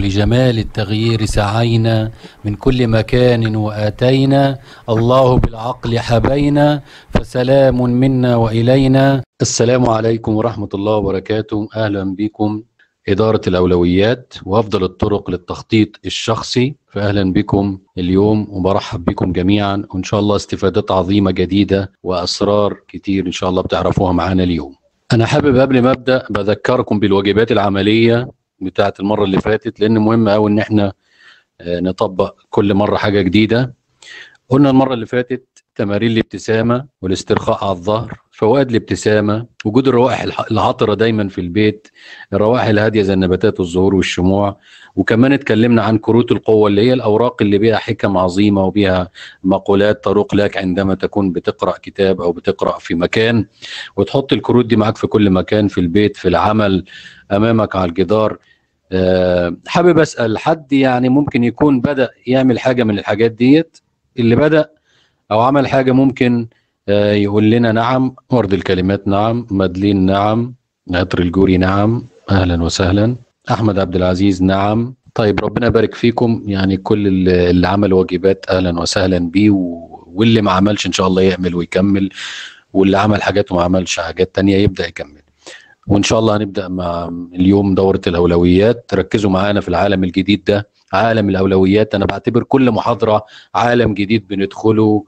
لجمال التغيير سعينا من كل مكان واتينا الله بالعقل حبينا فسلام منا والينا السلام عليكم ورحمه الله وبركاته اهلا بكم إدارة الأولويات وأفضل الطرق للتخطيط الشخصي فأهلا بكم اليوم وبرحب بكم جميعا وإن شاء الله استفادات عظيمة جديدة وأسرار كتير إن شاء الله بتعرفوها معانا اليوم أنا حابب قبل ما أبدأ بذكركم بالواجبات العملية بتاعه المره اللي فاتت لان مهم قوي ان احنا آه، نطبق كل مره حاجه جديده قلنا المره اللي فاتت تمارين الابتسامه والاسترخاء على الظهر فوائد الابتسامه وجود الروائح العطره دايما في البيت الروائح الهاديه زي النباتات والزهور والشموع وكمان اتكلمنا عن كروت القوه اللي هي الاوراق اللي بيها حكم عظيمه وبيها مقولات تروق لك عندما تكون بتقرا كتاب او بتقرا في مكان وتحط الكروت دي معاك في كل مكان في البيت في العمل امامك على الجدار آه، حابب اسال حد يعني ممكن يكون بدا يعمل حاجه من الحاجات ديت اللي بدا او عمل حاجه ممكن آه، يقول لنا نعم ورد الكلمات نعم مدلين نعم عطر الجوري نعم اهلا وسهلا احمد عبد العزيز نعم طيب ربنا يبارك فيكم يعني كل اللي عمل واجبات اهلا وسهلا بيه واللي ما عملش ان شاء الله يعمل ويكمل واللي عمل حاجات وما عملش حاجات تانية يبدا يكمل وان شاء الله هنبدا مع اليوم دوره الاولويات ركزوا معانا في العالم الجديد ده عالم الاولويات انا بعتبر كل محاضره عالم جديد بندخله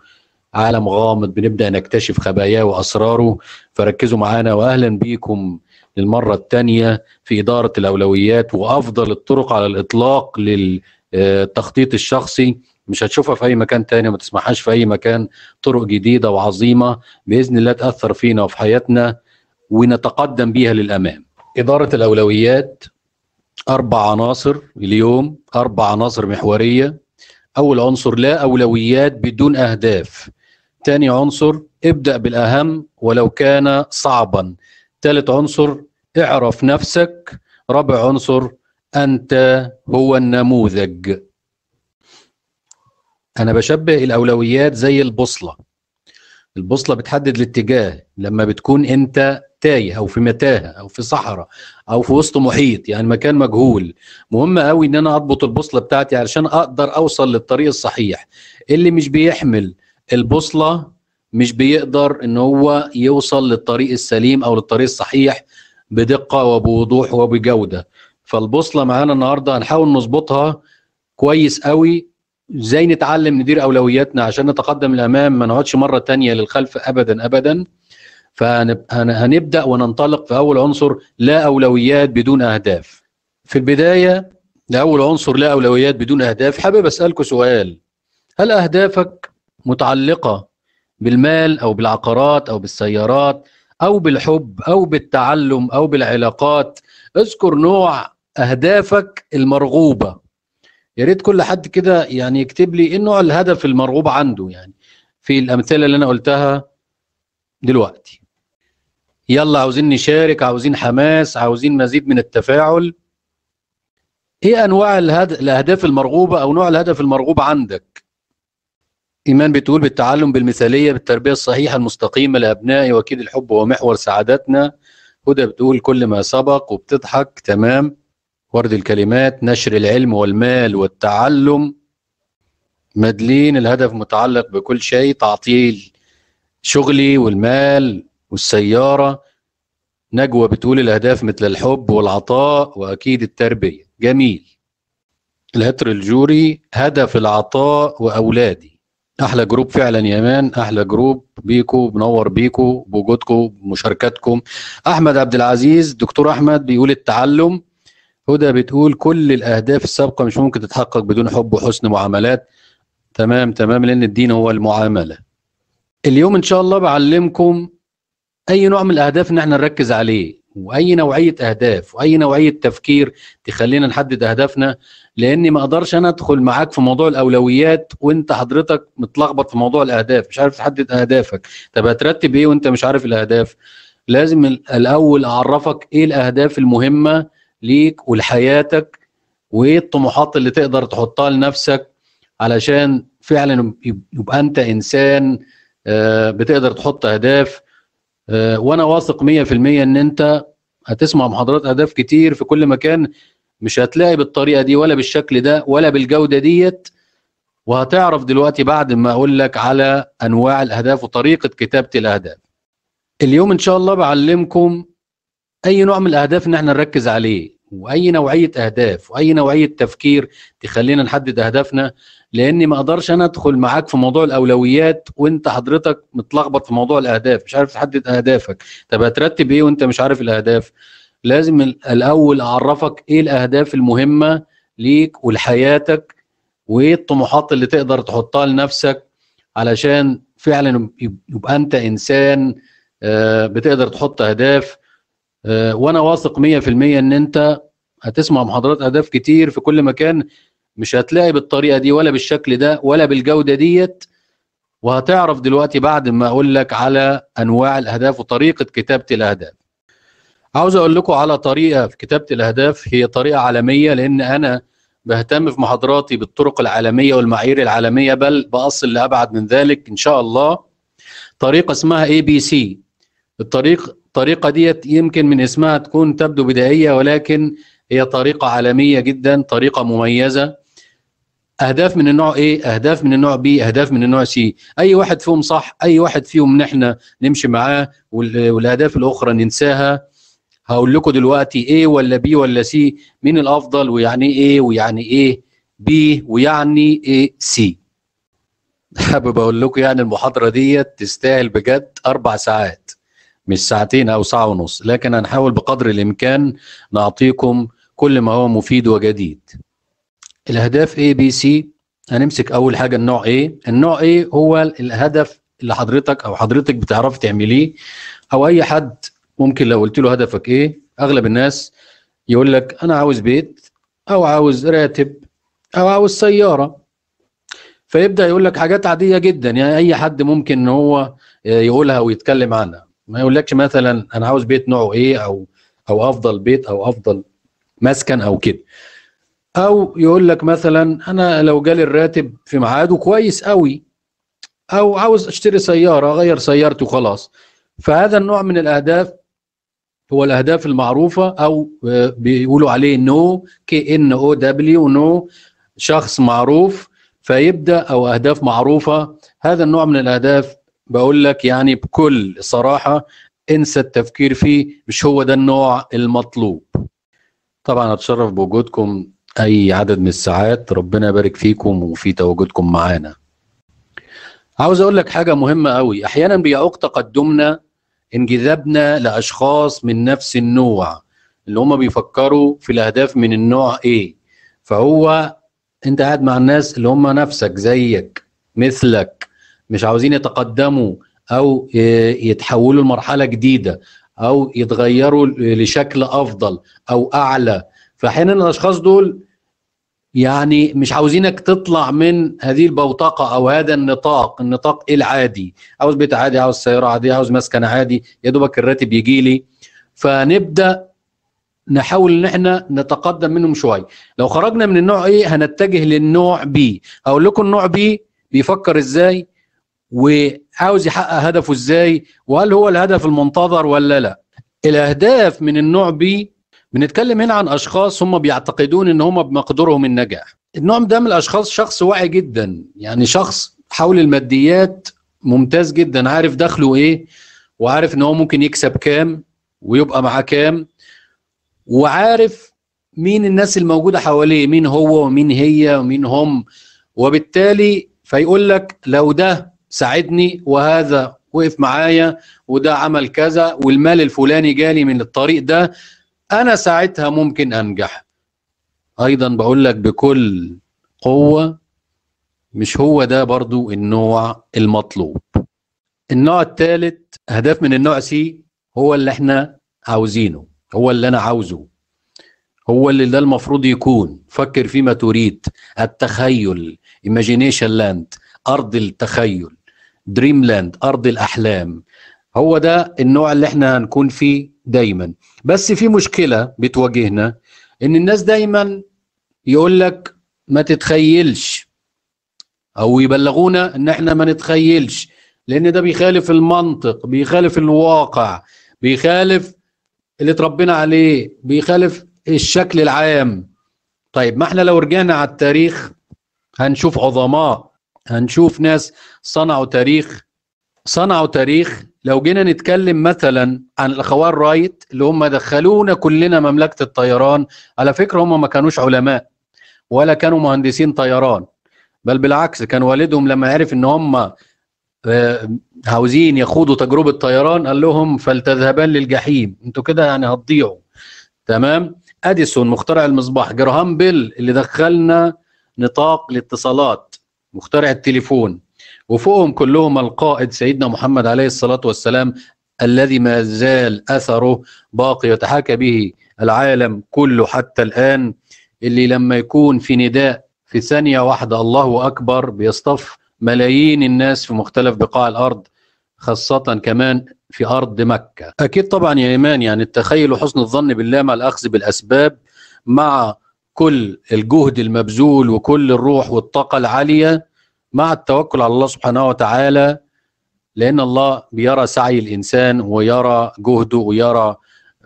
عالم غامض بنبدا نكتشف خباياه واسراره فركزوا معانا واهلا بيكم للمره الثانيه في اداره الاولويات وافضل الطرق على الاطلاق للتخطيط آه، الشخصي مش هتشوفها في اي مكان تاني ما تسمعهاش في اي مكان طرق جديده وعظيمه باذن الله تاثر فينا وفي حياتنا ونتقدم بيها للامام. اداره الاولويات اربع عناصر اليوم اربع عناصر محوريه اول عنصر لا اولويات بدون اهداف ثاني عنصر ابدا بالاهم ولو كان صعبا ثالث عنصر اعرف نفسك رابع عنصر انت هو النموذج انا بشبه الاولويات زي البوصله البوصله بتحدد الاتجاه لما بتكون انت تايه او في متاهه او في صحراء او في وسط محيط يعني مكان مجهول مهم قوي ان انا اضبط البوصله بتاعتي علشان اقدر اوصل للطريق الصحيح اللي مش بيحمل البوصله مش بيقدر ان هو يوصل للطريق السليم او للطريق الصحيح بدقه وبوضوح وبجوده فالبوصله معانا النهارده هنحاول نظبطها كويس قوي ازاي نتعلم ندير اولوياتنا عشان نتقدم للامام ما نقعدش مره تانية للخلف ابدا ابدا فهنبدا وننطلق في اول عنصر لا اولويات بدون اهداف في البدايه لاول عنصر لا اولويات بدون اهداف حابب اسالكم سؤال هل اهدافك متعلقه بالمال او بالعقارات او بالسيارات او بالحب او بالتعلم او بالعلاقات اذكر نوع اهدافك المرغوبه يا ريت كل حد كده يعني يكتب لي ايه نوع الهدف المرغوب عنده يعني في الامثله اللي انا قلتها دلوقتي يلا عاوزين نشارك عاوزين حماس عاوزين مزيد من التفاعل ايه انواع الهد... الاهداف المرغوبه او نوع الهدف المرغوب عندك ايمان بتقول بالتعلم بالمثاليه بالتربيه الصحيحه المستقيمه لابنائي واكيد الحب هو محور سعادتنا هدى بتقول كل ما سبق وبتضحك تمام ورد الكلمات نشر العلم والمال والتعلم مدلين الهدف متعلق بكل شيء تعطيل شغلي والمال والسيارة نجوى بتقول الأهداف مثل الحب والعطاء وأكيد التربية جميل الهتر الجوري هدف العطاء وأولادي أحلى جروب فعلا يا مان أحلى جروب بيكو بنور بيكو بوجودكم بمشاركتكم أحمد عبد العزيز دكتور أحمد بيقول التعلم هدى بتقول كل الأهداف السابقة مش ممكن تتحقق بدون حب وحسن معاملات تمام تمام لأن الدين هو المعاملة اليوم إن شاء الله بعلمكم أي نوع من الأهداف إن احنا نركز عليه واي نوعيه اهداف واي نوعيه تفكير تخلينا نحدد اهدافنا لاني ما اقدرش انا ادخل معاك في موضوع الاولويات وانت حضرتك متلخبط في موضوع الاهداف مش عارف تحدد اهدافك طب هترتب ايه وانت مش عارف الاهداف لازم الاول اعرفك ايه الاهداف المهمه ليك ولحياتك وايه الطموحات اللي تقدر تحطها لنفسك علشان فعلا يبقى انت انسان آه، بتقدر تحط اهداف آه، وانا واثق 100% ان انت هتسمع محاضرات اهداف كتير في كل مكان مش هتلاقي بالطريقه دي ولا بالشكل ده ولا بالجوده ديت وهتعرف دلوقتي بعد ما اقول لك على انواع الاهداف وطريقه كتابه الاهداف اليوم ان شاء الله بعلمكم اي نوع من الاهداف ان احنا نركز عليه واي نوعيه اهداف واي نوعيه تفكير تخلينا نحدد اهدافنا لاني ما اقدرش انا ادخل معاك في موضوع الاولويات وانت حضرتك متلخبط في موضوع الاهداف مش عارف تحدد اهدافك طب هترتب ايه وانت مش عارف الاهداف لازم الاول اعرفك ايه الاهداف المهمه ليك ولحياتك وايه الطموحات اللي تقدر تحطها لنفسك علشان فعلا يبقى انت انسان آه، بتقدر تحط اهداف آه، وانا واثق 100% ان انت هتسمع محاضرات اهداف كتير في كل مكان مش هتلاقي بالطريقه دي ولا بالشكل ده ولا بالجوده ديت وهتعرف دلوقتي بعد ما اقول لك على انواع الاهداف وطريقه كتابه الاهداف عاوز اقول لكم على طريقه في كتابه الاهداف هي طريقه عالميه لان انا بهتم في محاضراتي بالطرق العالميه والمعايير العالميه بل باصل لابعد من ذلك ان شاء الله طريقه اسمها اي بي سي الطريق الطريقه ديت يمكن من اسمها تكون تبدو بدائيه ولكن هي طريقه عالميه جدا طريقه مميزه اهداف من النوع ايه اهداف من النوع بي اهداف من النوع سي اي واحد فيهم صح اي واحد فيهم نحن نمشي معاه والاهداف الاخرى ننساها هقول لكم دلوقتي ايه ولا بي ولا سي مين الافضل ويعني ايه ويعني ايه بي ويعني ايه سي حابب اقول لكم يعني المحاضره ديت تستاهل بجد اربع ساعات مش ساعتين او ساعه ونص لكن هنحاول بقدر الامكان نعطيكم كل ما هو مفيد وجديد الاهداف اي بي سي هنمسك اول حاجه النوع A النوع A هو الهدف اللي حضرتك او حضرتك بتعرفي تعمليه او اي حد ممكن لو قلت له هدفك ايه اغلب الناس يقول لك انا عاوز بيت او عاوز راتب او عاوز سياره فيبدا يقول لك حاجات عاديه جدا يعني اي حد ممكن ان هو يقولها ويتكلم عنها ما يقولكش مثلا انا عاوز بيت نوعه ايه او او افضل بيت او افضل مسكن او كده او يقول لك مثلا انا لو جالي الراتب في ميعاده كويس قوي او عاوز اشتري سياره اغير سيارتي وخلاص فهذا النوع من الاهداف هو الاهداف المعروفه او آه، بيقولوا عليه نو كي ان او دبليو نو شخص معروف فيبدا او اهداف معروفه هذا النوع من الاهداف بقول لك يعني بكل صراحه انسى التفكير فيه مش هو ده النوع المطلوب طبعا اتشرف بوجودكم اي عدد من الساعات ربنا يبارك فيكم وفي تواجدكم معانا عاوز اقول لك حاجه مهمه قوي احيانا بيعوق تقدمنا انجذابنا لاشخاص من نفس النوع اللي هم بيفكروا في الاهداف من النوع ايه فهو انت قاعد مع الناس اللي هم نفسك زيك مثلك مش عاوزين يتقدموا او يتحولوا لمرحله جديده او يتغيروا لشكل افضل او اعلى فاحيانا الاشخاص دول يعني مش عاوزينك تطلع من هذه البوتقه او هذا النطاق النطاق العادي عاوز بيت عادي عاوز سياره عاديه عاوز مسكن عادي يا دوبك الراتب يجي لي فنبدا نحاول ان احنا نتقدم منهم شويه لو خرجنا من النوع ايه هنتجه للنوع بي هقول لكم النوع بي بيفكر ازاي وعاوز يحقق هدفه ازاي وهل هو الهدف المنتظر ولا لا الاهداف من النوع بي بنتكلم هنا عن اشخاص هم بيعتقدون ان هم بمقدورهم النجاح النوع ده من الاشخاص شخص واعي جدا يعني شخص حول الماديات ممتاز جدا عارف دخله ايه وعارف ان هو ممكن يكسب كام ويبقى معاه كام وعارف مين الناس الموجوده حواليه مين هو ومين هي ومين هم وبالتالي فيقول لك لو ده ساعدني وهذا وقف معايا وده عمل كذا والمال الفلاني جالي من الطريق ده انا ساعتها ممكن انجح ايضا بقول لك بكل قوه مش هو ده برضو النوع المطلوب النوع الثالث هدف من النوع سي هو اللي احنا عاوزينه هو اللي انا عاوزه هو اللي ده المفروض يكون فكر فيما تريد التخيل ايماجينيشن لاند ارض التخيل دريم لاند ارض الاحلام هو ده النوع اللي احنا هنكون فيه دايما بس في مشكله بتواجهنا ان الناس دايما يقول لك ما تتخيلش او يبلغونا ان احنا ما نتخيلش لان ده بيخالف المنطق بيخالف الواقع بيخالف اللي اتربينا عليه بيخالف الشكل العام طيب ما احنا لو رجعنا على التاريخ هنشوف عظماء هنشوف ناس صنعوا تاريخ صنعوا تاريخ لو جينا نتكلم مثلا عن الاخوان رايت اللي هم دخلونا كلنا مملكه الطيران على فكره هم ما كانوش علماء ولا كانوا مهندسين طيران بل بالعكس كان والدهم لما عرف ان هم آه، عاوزين يخوضوا تجربه طيران قال لهم فلتذهبان للجحيم انتوا كده يعني هتضيعوا تمام اديسون مخترع المصباح جراهام بيل اللي دخلنا نطاق الاتصالات مخترع التليفون وفوقهم كلهم القائد سيدنا محمد عليه الصلاة والسلام الذي ما زال أثره باقي يتحاكى به العالم كله حتى الآن اللي لما يكون في نداء في ثانية واحدة الله أكبر بيصطف ملايين الناس في مختلف بقاع الأرض خاصة كمان في أرض مكة أكيد طبعا يا إيمان يعني التخيل وحسن الظن بالله مع الأخذ بالأسباب مع كل الجهد المبذول وكل الروح والطاقة العالية مع التوكل على الله سبحانه وتعالى لأن الله بيرى سعي الإنسان ويرى جهده ويرى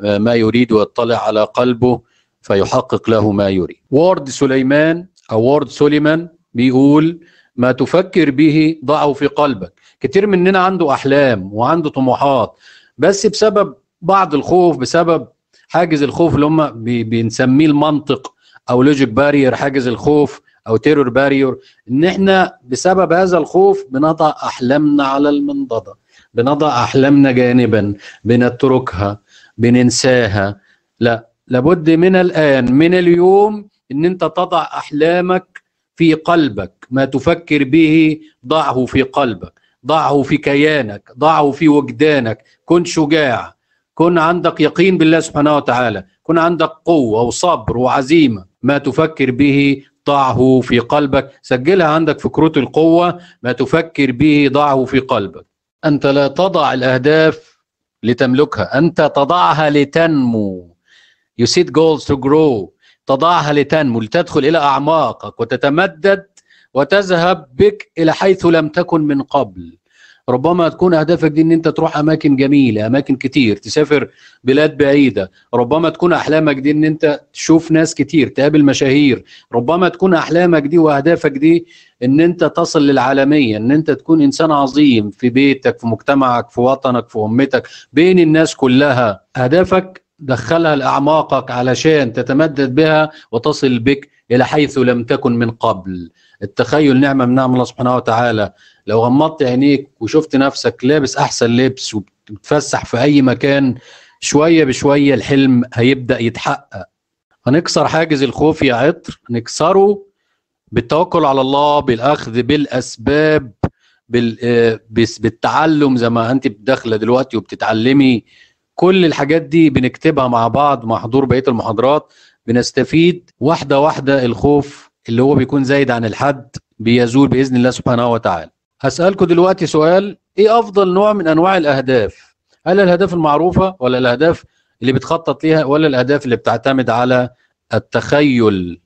آه، ما يريد ويطلع على قلبه فيحقق له ما يريد وورد سليمان أو وورد سليمان بيقول ما تفكر به ضعه في قلبك كتير مننا عنده أحلام وعنده طموحات بس بسبب بعض الخوف بسبب حاجز الخوف اللي هم بنسميه المنطق او لوجيك بارير حاجز الخوف او تيرور بارير ان احنا بسبب هذا الخوف بنضع احلامنا على المنضده بنضع احلامنا جانبا بنتركها بننساها لا لابد من الان من اليوم ان انت تضع احلامك في قلبك ما تفكر به ضعه في قلبك ضعه في كيانك ضعه في وجدانك كن شجاع كن عندك يقين بالله سبحانه وتعالى كن عندك قوه وصبر وعزيمه ما تفكر به ضعه في قلبك سجلها عندك في كروت القوة ما تفكر به ضعه في قلبك أنت لا تضع الأهداف لتملكها أنت تضعها لتنمو You set goals to grow تضعها لتنمو لتدخل إلى أعماقك وتتمدد وتذهب بك إلى حيث لم تكن من قبل ربما تكون اهدافك دي ان انت تروح اماكن جميله اماكن كتير تسافر بلاد بعيده ربما تكون احلامك دي ان انت تشوف ناس كتير تقابل مشاهير ربما تكون احلامك دي واهدافك دي ان انت تصل للعالميه ان انت تكون انسان عظيم في بيتك في مجتمعك في وطنك في امتك بين الناس كلها اهدافك دخلها لاعماقك علشان تتمدد بها وتصل بك الى حيث لم تكن من قبل التخيل نعمه من نعم الله سبحانه وتعالى لو غمضت عينيك وشفت نفسك لابس احسن لبس وبتفسح في اي مكان شويه بشويه الحلم هيبدا يتحقق هنكسر حاجز الخوف يا عطر نكسره بالتوكل على الله بالاخذ بالاسباب آه، بالتعلم زي ما انت داخله دلوقتي وبتتعلمي كل الحاجات دي بنكتبها مع بعض مع حضور بقيه المحاضرات بنستفيد واحده واحده الخوف اللي هو بيكون زايد عن الحد بيزول باذن الله سبحانه وتعالى هسألكم دلوقتي سؤال ايه افضل نوع من انواع الاهداف هل الاهداف المعروفة ولا الاهداف اللي بتخطط ليها ولا الاهداف اللي بتعتمد على التخيل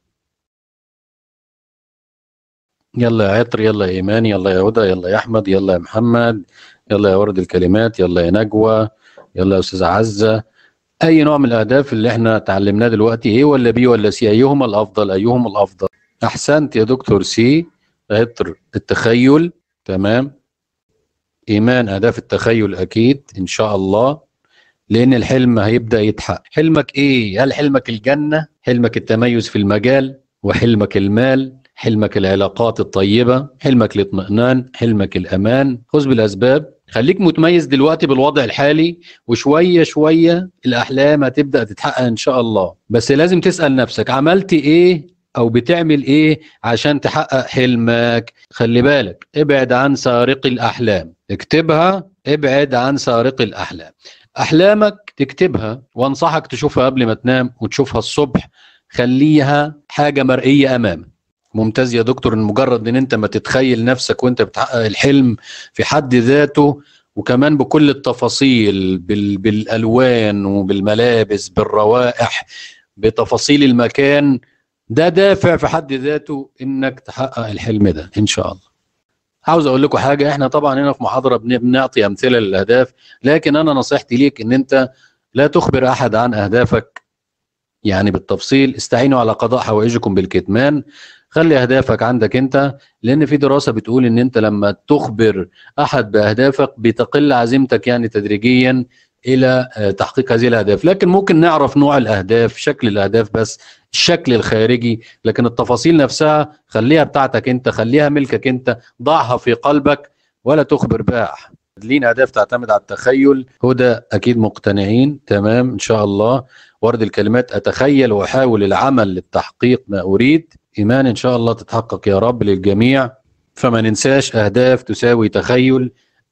يلا يا عطر يلا يا ايمان يلا يا هدى يلا يا احمد يلا يا محمد يلا يا ورد الكلمات يلا يا نجوى يلا يا استاذ عزه اي نوع من الاهداف اللي احنا اتعلمناه دلوقتي ايه ولا بي ولا سي ايهما الافضل ايهما الافضل احسنت يا دكتور سي عطر التخيل تمام ايمان اهداف التخيل اكيد ان شاء الله لان الحلم هيبدا يتحقق حلمك ايه هل حلمك الجنه حلمك التميز في المجال وحلمك المال حلمك العلاقات الطيبه حلمك الاطمئنان حلمك الامان خذ بالاسباب خليك متميز دلوقتي بالوضع الحالي وشويه شويه الاحلام هتبدا تتحقق ان شاء الله بس لازم تسال نفسك عملت ايه او بتعمل ايه عشان تحقق حلمك خلي بالك ابعد عن سارق الاحلام اكتبها ابعد عن سارق الاحلام احلامك تكتبها وانصحك تشوفها قبل ما تنام وتشوفها الصبح خليها حاجه مرئيه امامك ممتاز يا دكتور ان مجرد ان انت ما تتخيل نفسك وانت بتحقق الحلم في حد ذاته وكمان بكل التفاصيل بال بالالوان وبالملابس بالروائح بتفاصيل المكان ده دافع في حد ذاته انك تحقق الحلم ده ان شاء الله عاوز اقول لكم حاجه احنا طبعا هنا في محاضره بنعطي امثله للاهداف لكن انا نصيحتي ليك ان انت لا تخبر احد عن اهدافك يعني بالتفصيل استعينوا على قضاء حوائجكم بالكتمان خلي اهدافك عندك انت لان في دراسه بتقول ان انت لما تخبر احد باهدافك بتقل عزيمتك يعني تدريجيا الى آه، تحقيق هذه الاهداف لكن ممكن نعرف نوع الاهداف شكل الاهداف بس الشكل الخارجي لكن التفاصيل نفسها خليها بتاعتك انت خليها ملكك انت ضعها في قلبك ولا تخبر بها لين اهداف تعتمد على التخيل هدى اكيد مقتنعين تمام ان شاء الله ورد الكلمات اتخيل واحاول العمل للتحقيق ما اريد ايمان ان شاء الله تتحقق يا رب للجميع فما ننساش اهداف تساوي تخيل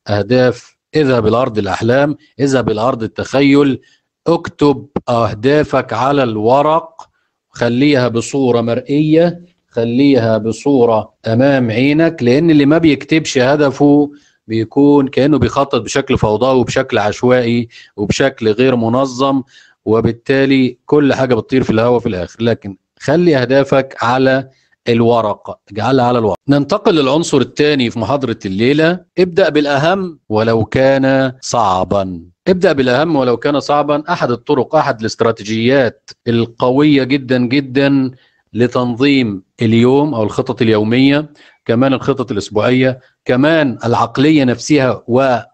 اهداف اذهب الى ارض الاحلام اذهب الى ارض التخيل اكتب اهدافك على الورق خليها بصوره مرئيه خليها بصوره امام عينك لان اللي ما بيكتبش هدفه بيكون كانه بيخطط بشكل فوضوي وبشكل عشوائي وبشكل غير منظم وبالتالي كل حاجه بتطير في الهواء في الاخر لكن خلي اهدافك على الورق جعلها على الورق ننتقل للعنصر الثاني في محاضرة الليلة ابدأ بالأهم ولو كان صعبا ابدأ بالأهم ولو كان صعبا أحد الطرق أحد الاستراتيجيات القوية جدا جدا لتنظيم اليوم أو الخطط اليومية كمان الخطط الأسبوعية كمان العقلية نفسها وقوة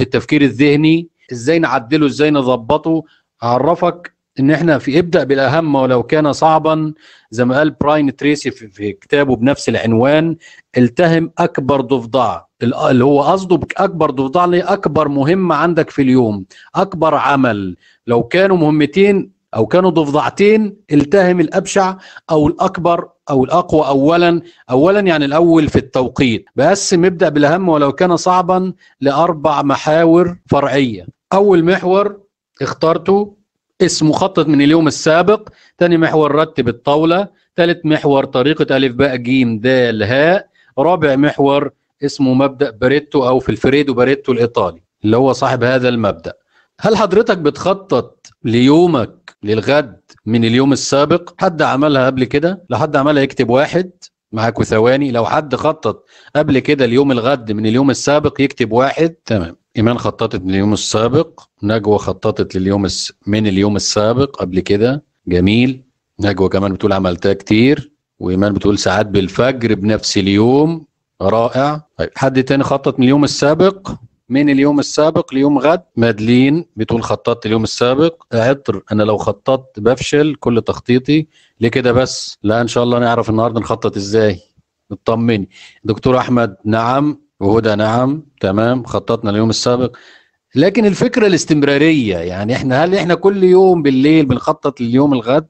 آه، التفكير الذهني ازاي نعدله ازاي نظبطه أعرفك ان احنا في ابدا بالاهم ولو كان صعبا زي ما قال براين تريسي في كتابه بنفس العنوان التهم اكبر ضفدع اللي هو قصده اكبر ضفدعه اللي اكبر مهمه عندك في اليوم اكبر عمل لو كانوا مهمتين او كانوا ضفدعتين التهم الابشع او الاكبر او الاقوى اولا اولا يعني الاول في التوقيت بقسم ابدا بالاهم ولو كان صعبا لاربع محاور فرعيه اول محور اخترته اسم مخطط من اليوم السابق ثاني محور رتب الطاولة ثالث محور طريقة ألف باء جيم دال هاء رابع محور اسمه مبدأ باريتو أو في الفريدو باريتو الإيطالي اللي هو صاحب هذا المبدأ هل حضرتك بتخطط ليومك للغد من اليوم السابق حد عملها قبل كده لو حد عملها يكتب واحد معاكوا ثواني لو حد خطط قبل كده ليوم الغد من اليوم السابق يكتب واحد تمام إيمان خططت لليوم السابق نجوى خططت لليوم الس... من اليوم السابق قبل كده جميل نجوى كمان بتقول عملتها كتير وإيمان بتقول ساعات بالفجر بنفس اليوم رائع طيب حد تاني خطط من اليوم السابق من اليوم السابق ليوم غد مادلين بتقول خططت اليوم السابق عطر انا لو خططت بفشل كل تخطيطي ليه كده بس لا ان شاء الله نعرف النهارده نخطط ازاي اطمني دكتور احمد نعم وهدى نعم تمام خططنا اليوم السابق لكن الفكرة الاستمرارية يعني احنا هل احنا كل يوم بالليل بنخطط لليوم الغد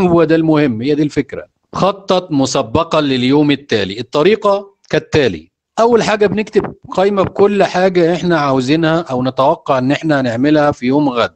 هو ده المهم هي دي الفكرة خطط مسبقا لليوم التالي الطريقة كالتالي اول حاجة بنكتب قائمة بكل حاجة احنا عاوزينها او نتوقع ان احنا هنعملها في يوم غد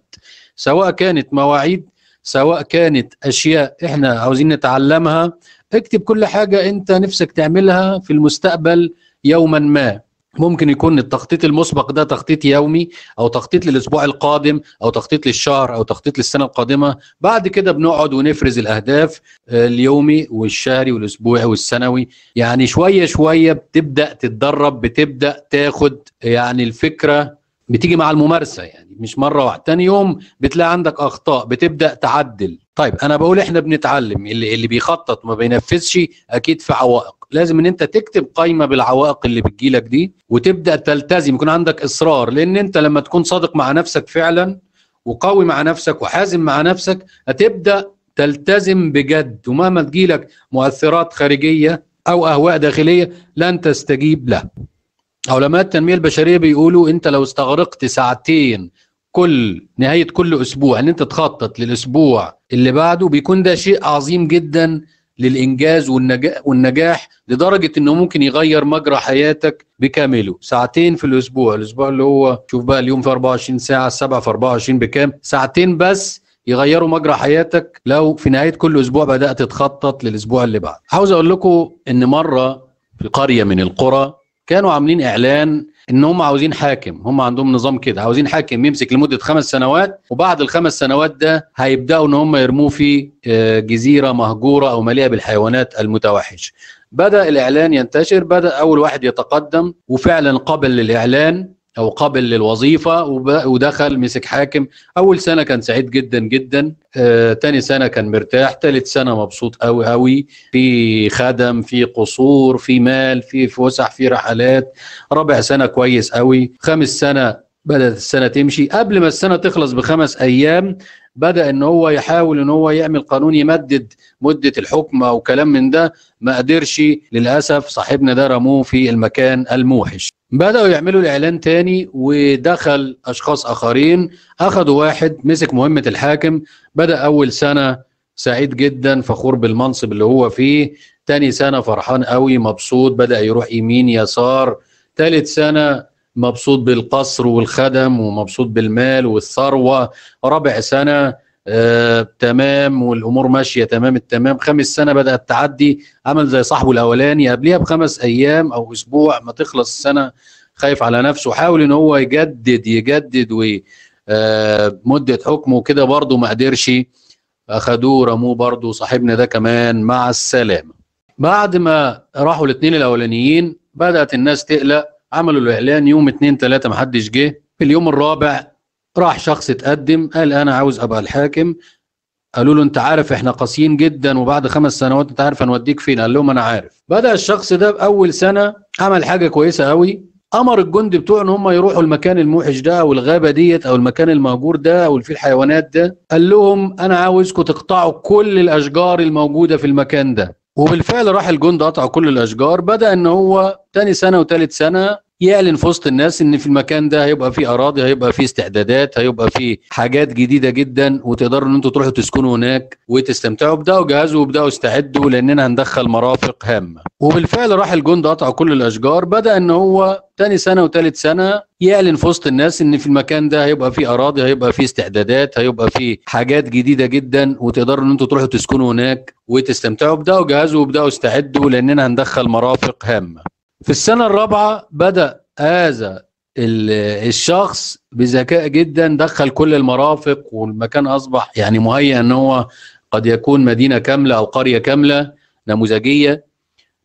سواء كانت مواعيد سواء كانت اشياء احنا عاوزين نتعلمها اكتب كل حاجة انت نفسك تعملها في المستقبل يوما ما ممكن يكون التخطيط المسبق ده تخطيط يومي او تخطيط للاسبوع القادم او تخطيط للشهر او تخطيط للسنه القادمه بعد كده بنقعد ونفرز الاهداف آه، اليومي والشهري والاسبوعي والسنوي يعني شويه شويه بتبدا تتدرب بتبدا تاخد يعني الفكره بتيجي مع الممارسه يعني مش مره واحده تاني يوم بتلاقي عندك اخطاء بتبدا تعدل طيب انا بقول احنا بنتعلم اللي اللي بيخطط ما بينفذش اكيد في عوائق لازم ان انت تكتب قائمه بالعوائق اللي بتجيلك دي وتبدا تلتزم يكون عندك اصرار لان انت لما تكون صادق مع نفسك فعلا وقوي مع نفسك وحازم مع نفسك هتبدا تلتزم بجد ومهما تجيلك مؤثرات خارجيه او اهواء داخليه لن تستجيب له. علماء التنميه البشريه بيقولوا انت لو استغرقت ساعتين كل نهايه كل اسبوع ان يعني انت تخطط للاسبوع اللي بعده بيكون ده شيء عظيم جدا للانجاز والنجاح, لدرجه انه ممكن يغير مجرى حياتك بكامله ساعتين في الاسبوع الاسبوع اللي هو شوف بقى اليوم في 24 ساعه السبعه في 24 بكام ساعتين بس يغيروا مجرى حياتك لو في نهايه كل اسبوع بدات تخطط للاسبوع اللي بعده عاوز اقول لكم ان مره في قريه من القرى كانوا عاملين اعلان ان هم عاوزين حاكم هم عندهم نظام كده عاوزين حاكم يمسك لمده خمس سنوات وبعد الخمس سنوات ده هيبداوا ان هم يرموه في آه، جزيره مهجوره او مليئه بالحيوانات المتوحشه بدا الاعلان ينتشر بدا اول واحد يتقدم وفعلا قبل للاعلان او قابل للوظيفه ودخل مسك حاكم اول سنه كان سعيد جدا جدا آه، تاني سنه كان مرتاح تالت سنه مبسوط قوي قوي في خدم في قصور في مال في فسح في رحلات رابع سنه كويس قوي خامس سنه بدات السنه تمشي قبل ما السنه تخلص بخمس ايام بدا ان هو يحاول ان هو يعمل قانون يمدد مده الحكم او كلام من ده ما قدرش للاسف صاحبنا ده رموه في المكان الموحش بدأوا يعملوا الإعلان تاني ودخل أشخاص آخرين أخدوا واحد مسك مهمة الحاكم بدأ أول سنة سعيد جدا فخور بالمنصب اللي هو فيه تاني سنة فرحان قوي مبسوط بدأ يروح يمين يسار تالت سنة مبسوط بالقصر والخدم ومبسوط بالمال والثروة رابع سنة آه، تمام والامور ماشيه تمام التمام خامس سنه بدات تعدي عمل زي صاحبه الاولاني قبليها بخمس ايام او اسبوع ما تخلص السنه خايف على نفسه حاول ان هو يجدد يجدد و آه، مده حكمه كده برضه ما قدرش اخدوه رموه برضه صاحبنا ده كمان مع السلامه بعد ما راحوا الاثنين الاولانيين بدات الناس تقلق عملوا الاعلان يوم 2 3 محدش جه في اليوم الرابع راح شخص اتقدم قال انا عاوز ابقى الحاكم قالوا له انت عارف احنا قاسيين جدا وبعد خمس سنوات انت عارف هنوديك فين قال لهم انا عارف بدا الشخص ده باول سنه عمل حاجه كويسه قوي امر الجند بتوعه ان هم يروحوا المكان الموحش ده او الغابه ديت او المكان المهجور ده او فيه الحيوانات ده قال لهم انا عاوزكم تقطعوا كل الاشجار الموجوده في المكان ده وبالفعل راح الجند قطع كل الاشجار بدا ان هو تاني سنه وتالت سنه يعلن في وسط الناس ان في المكان ده هيبقى فيه اراضي هيبقى فيه استعدادات هيبقى فيه حاجات جديده جدا وتقدروا ان انتوا تروحوا تسكنوا هناك وتستمتعوا بداوا جهزوا وبداوا استعدوا لاننا هندخل مرافق هامه وبالفعل راح الجند قطع كل الاشجار بدا ان هو تاني سنه وتالت سنه يعلن في وسط الناس ان في المكان ده هيبقى فيه اراضي هيبقى فيه استعدادات هيبقى فيه حاجات جديده جدا وتقدروا ان انتوا تروحوا تسكنوا هناك وتستمتعوا بداوا جهزوا وبداوا استعدوا لاننا هندخل مرافق هامه في السنة الرابعة بدأ هذا الشخص بذكاء جدا دخل كل المرافق والمكان أصبح يعني مهيئ أن هو قد يكون مدينة كاملة أو قرية كاملة نموذجية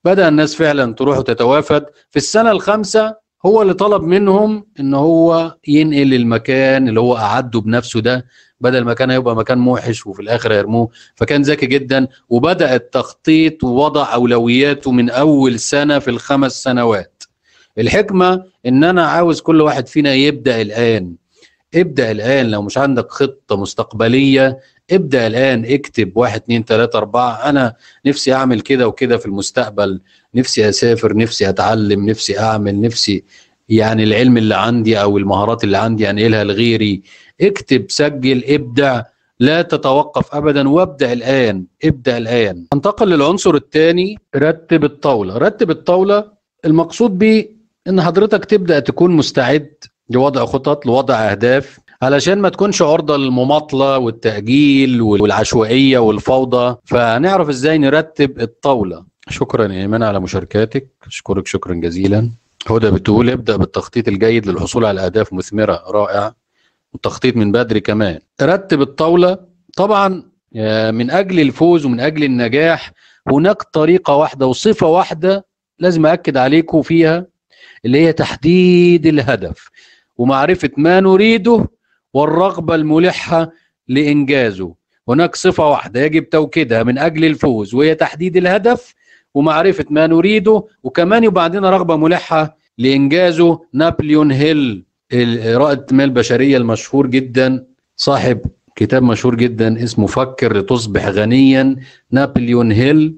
بدأ الناس فعلا تروح وتتوافد في السنة الخامسة هو اللي طلب منهم ان هو ينقل المكان اللي هو اعده بنفسه ده بدل ما كان هيبقى مكان موحش وفي الاخر هيرموه فكان ذكي جدا وبدا التخطيط ووضع اولوياته من اول سنه في الخمس سنوات الحكمه ان انا عاوز كل واحد فينا يبدا الان ابدا الان لو مش عندك خطه مستقبليه ابدا الان اكتب واحد اتنين تلاته اربعه انا نفسي اعمل كده وكده في المستقبل نفسي اسافر نفسي اتعلم نفسي اعمل نفسي يعني العلم اللي عندي او المهارات اللي عندي انقلها يعني لغيري اكتب سجل ابدع لا تتوقف ابدا وابدا الان ابدا الان انتقل للعنصر الثاني رتب الطاوله رتب الطاوله المقصود بيه ان حضرتك تبدا تكون مستعد لوضع خطط لوضع اهداف علشان ما تكونش عرضه للمماطله والتاجيل والعشوائيه والفوضى فهنعرف ازاي نرتب الطاوله شكرا يا ايمان على مشاركاتك اشكرك شكرا جزيلا هدى بتقول ابدا بالتخطيط الجيد للحصول على اهداف مثمره رائع والتخطيط من بدري كمان رتب الطاولة طبعا آه، من أجل الفوز ومن أجل النجاح هناك طريقة واحدة وصفة واحدة لازم أكد عليكم فيها اللي هي تحديد الهدف ومعرفة ما نريده والرغبة الملحة لإنجازه هناك صفة واحدة يجب توكيدها من أجل الفوز وهي تحديد الهدف ومعرفة ما نريده وكمان يبقى عندنا رغبة ملحة لإنجازه نابليون هيل رائد مال البشريه المشهور جدا صاحب كتاب مشهور جدا اسمه فكر لتصبح غنيا نابليون هيل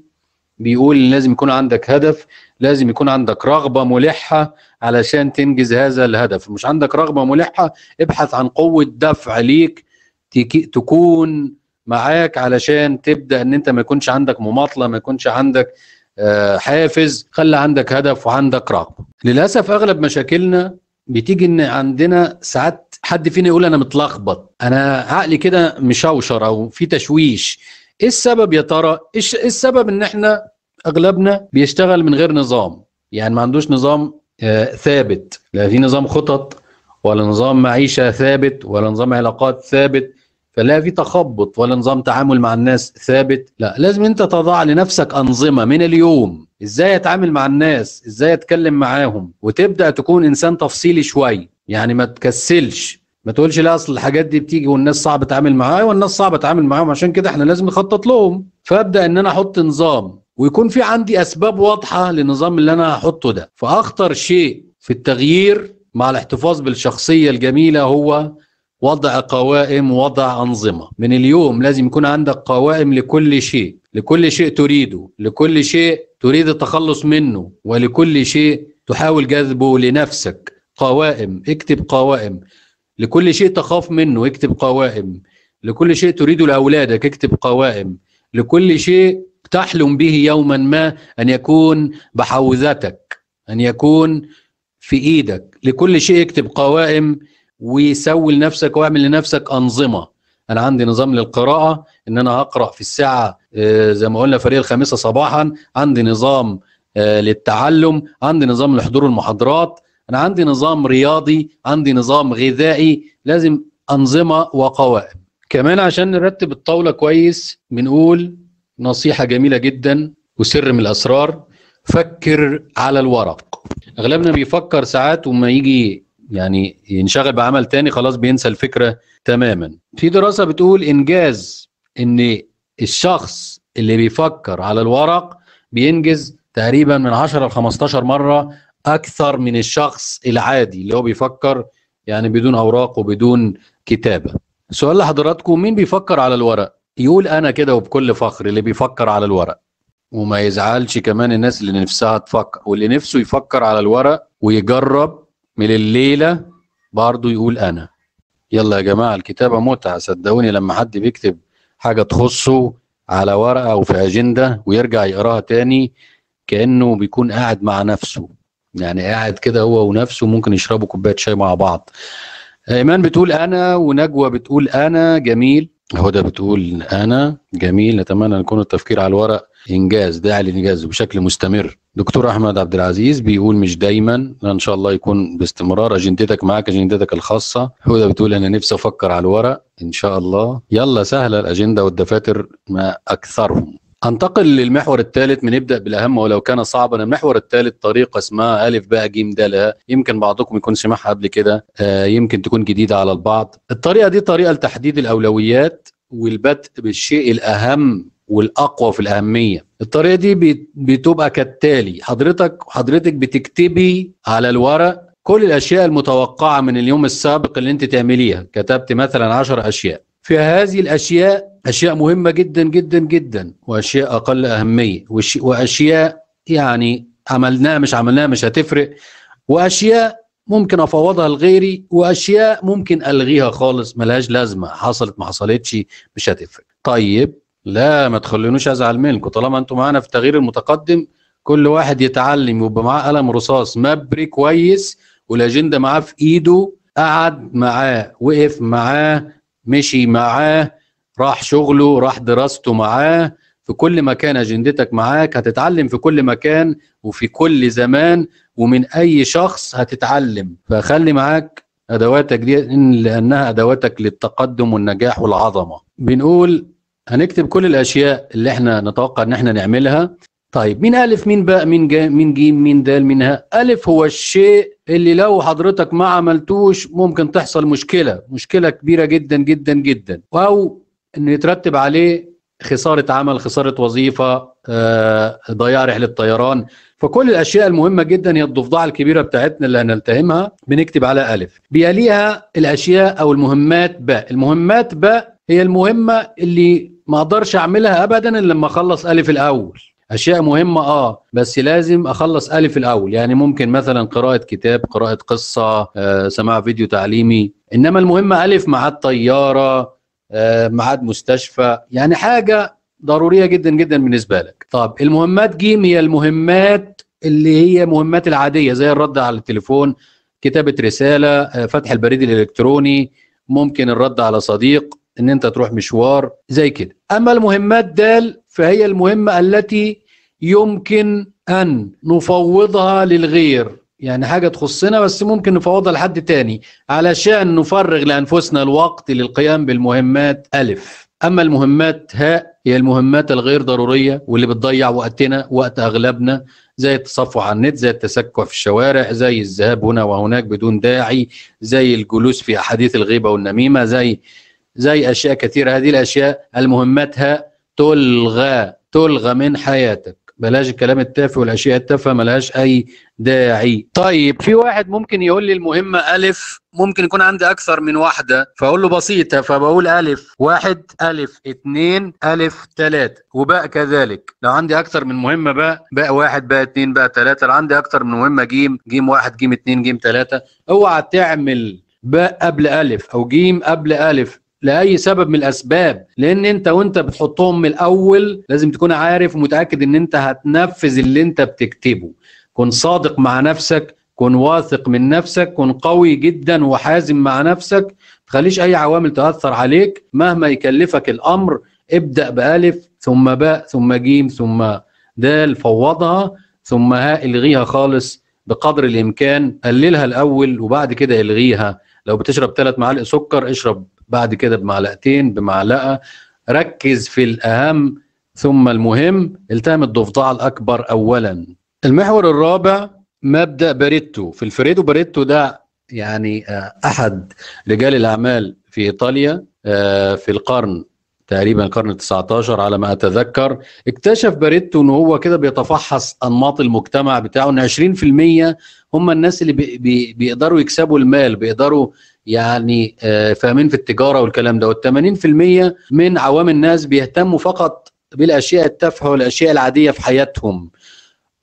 بيقول لازم يكون عندك هدف لازم يكون عندك رغبة ملحة علشان تنجز هذا الهدف مش عندك رغبة ملحة ابحث عن قوة دفع ليك تكون معاك علشان تبدأ ان انت ما يكونش عندك مماطلة ما يكونش عندك آه، حافز خلي عندك هدف وعندك رغبة للأسف أغلب مشاكلنا بتيجي ان عندنا ساعات حد فينا يقول انا متلخبط انا عقلي كده مشوشر او في تشويش ايه السبب يا ترى ايه السبب ان احنا اغلبنا بيشتغل من غير نظام يعني ما عندوش نظام آه، ثابت لا في نظام خطط ولا نظام معيشه ثابت ولا نظام علاقات ثابت فلا في تخبط ولا نظام تعامل مع الناس ثابت لا لازم انت تضع لنفسك انظمه من اليوم ازاي اتعامل مع الناس ازاي اتكلم معاهم وتبدا تكون انسان تفصيلي شوي يعني ما تكسلش ما تقولش لا اصل الحاجات دي بتيجي والناس صعب اتعامل معاها والناس أيوة، صعب اتعامل معاهم عشان كده احنا لازم نخطط لهم فابدا ان انا احط نظام ويكون في عندي اسباب واضحه للنظام اللي انا هحطه ده فاخطر شيء في التغيير مع الاحتفاظ بالشخصيه الجميله هو وضع قوائم وضع أنظمة من اليوم لازم يكون عندك قوائم لكل شيء لكل شيء تريده لكل شيء تريد التخلص منه ولكل شيء تحاول جذبه لنفسك قوائم اكتب قوائم لكل شيء تخاف منه اكتب قوائم لكل شيء تريده لأولادك اكتب قوائم لكل شيء تحلم به يوما ما أن يكون بحوزتك أن يكون في إيدك لكل شيء اكتب قوائم وسوي لنفسك واعمل لنفسك انظمه انا عندي نظام للقراءه ان انا هقرا في الساعه آه، زي ما قلنا فريق الخامسه صباحا عندي نظام آه، للتعلم عندي نظام لحضور المحاضرات انا عندي نظام رياضي عندي نظام غذائي لازم انظمه وقوائم كمان عشان نرتب الطاوله كويس بنقول نصيحه جميله جدا وسر من الاسرار فكر على الورق اغلبنا بيفكر ساعات وما يجي يعني ينشغل بعمل تاني خلاص بينسى الفكره تماما في دراسه بتقول انجاز ان الشخص اللي بيفكر على الورق بينجز تقريبا من 10 ل 15 مره اكثر من الشخص العادي اللي هو بيفكر يعني بدون اوراق وبدون كتابه سؤال لحضراتكم مين بيفكر على الورق يقول انا كده وبكل فخر اللي بيفكر على الورق وما يزعلش كمان الناس اللي نفسها تفكر واللي نفسه يفكر على الورق ويجرب من الليلة برضه يقول أنا يلا يا جماعة الكتابة متعة صدقوني لما حد بيكتب حاجة تخصه على ورقة أو في أجندة ويرجع يقراها تاني كأنه بيكون قاعد مع نفسه يعني قاعد كده هو ونفسه ممكن يشربوا كوباية شاي مع بعض إيمان بتقول أنا ونجوى بتقول أنا جميل هدى بتقول أنا جميل نتمنى نكون التفكير على الورق انجاز داعي للانجاز بشكل مستمر دكتور احمد عبد العزيز بيقول مش دايما ان شاء الله يكون باستمرار اجندتك معاك اجندتك الخاصه هدى بتقول انا نفسي افكر على الورق ان شاء الله يلا سهله الاجنده والدفاتر ما اكثرهم انتقل للمحور الثالث بنبدا بالاهم ولو كان صعبا المحور الثالث طريقه اسمها الف باء جيم دالها يمكن بعضكم يكون سمعها قبل كده آه يمكن تكون جديده على البعض الطريقه دي طريقه لتحديد الاولويات والبدء بالشيء الاهم والاقوى في الاهميه الطريقه دي بتبقى كالتالي حضرتك حضرتك بتكتبي على الورق كل الاشياء المتوقعه من اليوم السابق اللي انت تعمليها كتبت مثلا 10 اشياء في هذه الاشياء اشياء مهمه جدا جدا جدا واشياء اقل اهميه واشياء يعني عملناها مش عملناها مش هتفرق واشياء ممكن افوضها لغيري واشياء ممكن الغيها خالص ملهاش لازمه حصلت ما حصلتش مش هتفرق طيب لا ما تخلونوش ازعل منكم طالما انتوا معانا في التغيير المتقدم كل واحد يتعلم ويبقى معاه قلم رصاص مبري كويس والاجنده معاه في ايده قعد معاه وقف معاه مشي معاه راح شغله راح دراسته معاه في كل مكان اجندتك معاك هتتعلم في كل مكان وفي كل زمان ومن اي شخص هتتعلم فخلي معاك ادواتك دي لانها ادواتك للتقدم والنجاح والعظمه بنقول هنكتب كل الاشياء اللي احنا نتوقع ان احنا نعملها طيب مين الف مين باء مين جا مين جيم مين دال مين هاء الف هو الشيء اللي لو حضرتك ما عملتوش ممكن تحصل مشكله مشكله كبيره جدا جدا جدا او انه يترتب عليه خساره عمل خساره وظيفه آه، ضياع رحله طيران فكل الاشياء المهمه جدا هي الضفدعه الكبيره بتاعتنا اللي هنلتهمها بنكتب على الف بيليها الاشياء او المهمات باء المهمات باء هي المهمه اللي ما اقدرش اعملها ابدا الا لما اخلص الف الاول اشياء مهمه اه بس لازم اخلص الف الاول يعني ممكن مثلا قراءه كتاب قراءه قصه آه، سماع فيديو تعليمي انما المهمه الف ميعاد طياره آه، ميعاد مستشفى يعني حاجه ضروريه جدا جدا بالنسبه لك طب المهمات جيم هي المهمات اللي هي مهمات العاديه زي الرد على التليفون كتابه رساله آه، فتح البريد الالكتروني ممكن الرد على صديق ان انت تروح مشوار زي كده اما المهمات دال فهي المهمه التي يمكن ان نفوضها للغير يعني حاجه تخصنا بس ممكن نفوضها لحد تاني علشان نفرغ لانفسنا الوقت للقيام بالمهمات الف اما المهمات هاء هي المهمات الغير ضروريه واللي بتضيع وقتنا وقت اغلبنا زي التصفح على النت زي التسكع في الشوارع زي الذهاب هنا وهناك بدون داعي زي الجلوس في احاديث الغيبه والنميمه زي زي اشياء كثيره هذه الاشياء المهمتها تلغى تلغى من حياتك بلاش الكلام التافه والاشياء التافهه ملهاش اي داعي طيب في واحد ممكن يقول لي المهمه الف ممكن يكون عندي اكثر من واحده فاقول له بسيطه فبقول الف واحد الف اثنين الف ثلاثة وباء كذلك لو عندي اكثر من مهمه بقى باء واحد باء اثنين باء ثلاثة لو عندي اكثر من مهمه جيم جيم واحد جيم اثنين جيم ثلاثة اوعى تعمل باء قبل الف او جيم قبل الف لاي سبب من الاسباب لان انت وانت بتحطهم من الاول لازم تكون عارف ومتاكد ان انت هتنفذ اللي انت بتكتبه كن صادق مع نفسك كن واثق من نفسك كن قوي جدا وحازم مع نفسك تخليش اي عوامل تاثر عليك مهما يكلفك الامر ابدا بالف ثم باء ثم جيم ثم دال فوضها ثم هاء الغيها خالص بقدر الامكان قللها الاول وبعد كده الغيها لو بتشرب ثلاث معالق سكر اشرب بعد كده بمعلقتين بمعلقه ركز في الاهم ثم المهم التهم الضفدع الاكبر اولا المحور الرابع مبدا باريتو في الفريدو باريتو ده يعني آه، احد رجال الاعمال في ايطاليا آه، في القرن تقريبا القرن ال19 على ما اتذكر اكتشف باريتو ان هو كده بيتفحص انماط المجتمع بتاعه ان 20% هم الناس اللي بي بيقدروا يكسبوا المال بيقدروا يعني آه، فاهمين في التجاره والكلام ده وال 80% من عوام الناس بيهتموا فقط بالاشياء التافهه والاشياء العاديه في حياتهم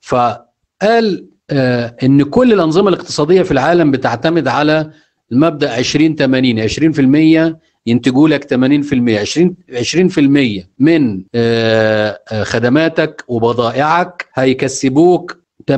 فقال آه، ان كل الانظمه الاقتصاديه في العالم بتعتمد على المبدا 20 80 20% ينتجوا لك 80% 20 20% من آه، خدماتك وبضائعك هيكسبوك 80%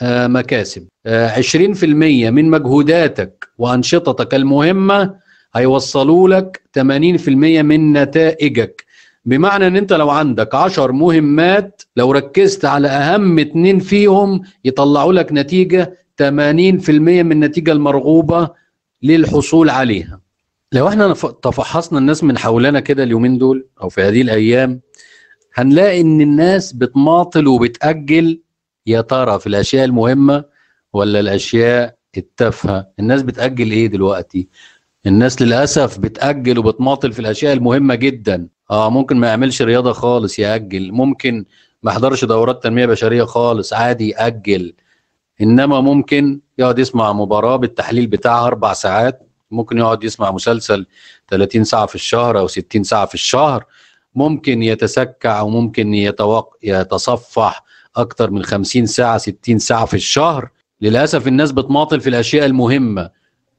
آه، مكاسب 20% آه، من مجهوداتك وأنشطتك المهمة هيوصلوا لك 80% من نتائجك بمعنى ان انت لو عندك 10 مهمات لو ركزت على اهم اتنين فيهم يطلعوا لك نتيجة 80% من النتيجة المرغوبة للحصول عليها لو احنا تفحصنا الناس من حولنا كده اليومين دول او في هذه الايام هنلاقي ان الناس بتماطل وبتأجل يا ترى في الاشياء المهمه ولا الاشياء التافهه الناس بتاجل ايه دلوقتي الناس للاسف بتاجل وبتماطل في الاشياء المهمه جدا اه ممكن ما يعملش رياضه خالص ياجل ممكن ما يحضرش دورات تنميه بشريه خالص عادي ياجل انما ممكن يقعد يسمع مباراه بالتحليل بتاعها اربع ساعات ممكن يقعد يسمع مسلسل 30 ساعه في الشهر او 60 ساعه في الشهر ممكن يتسكع وممكن يتوق... يتصفح اكتر من 50 ساعه 60 ساعه في الشهر للاسف الناس بتماطل في الاشياء المهمه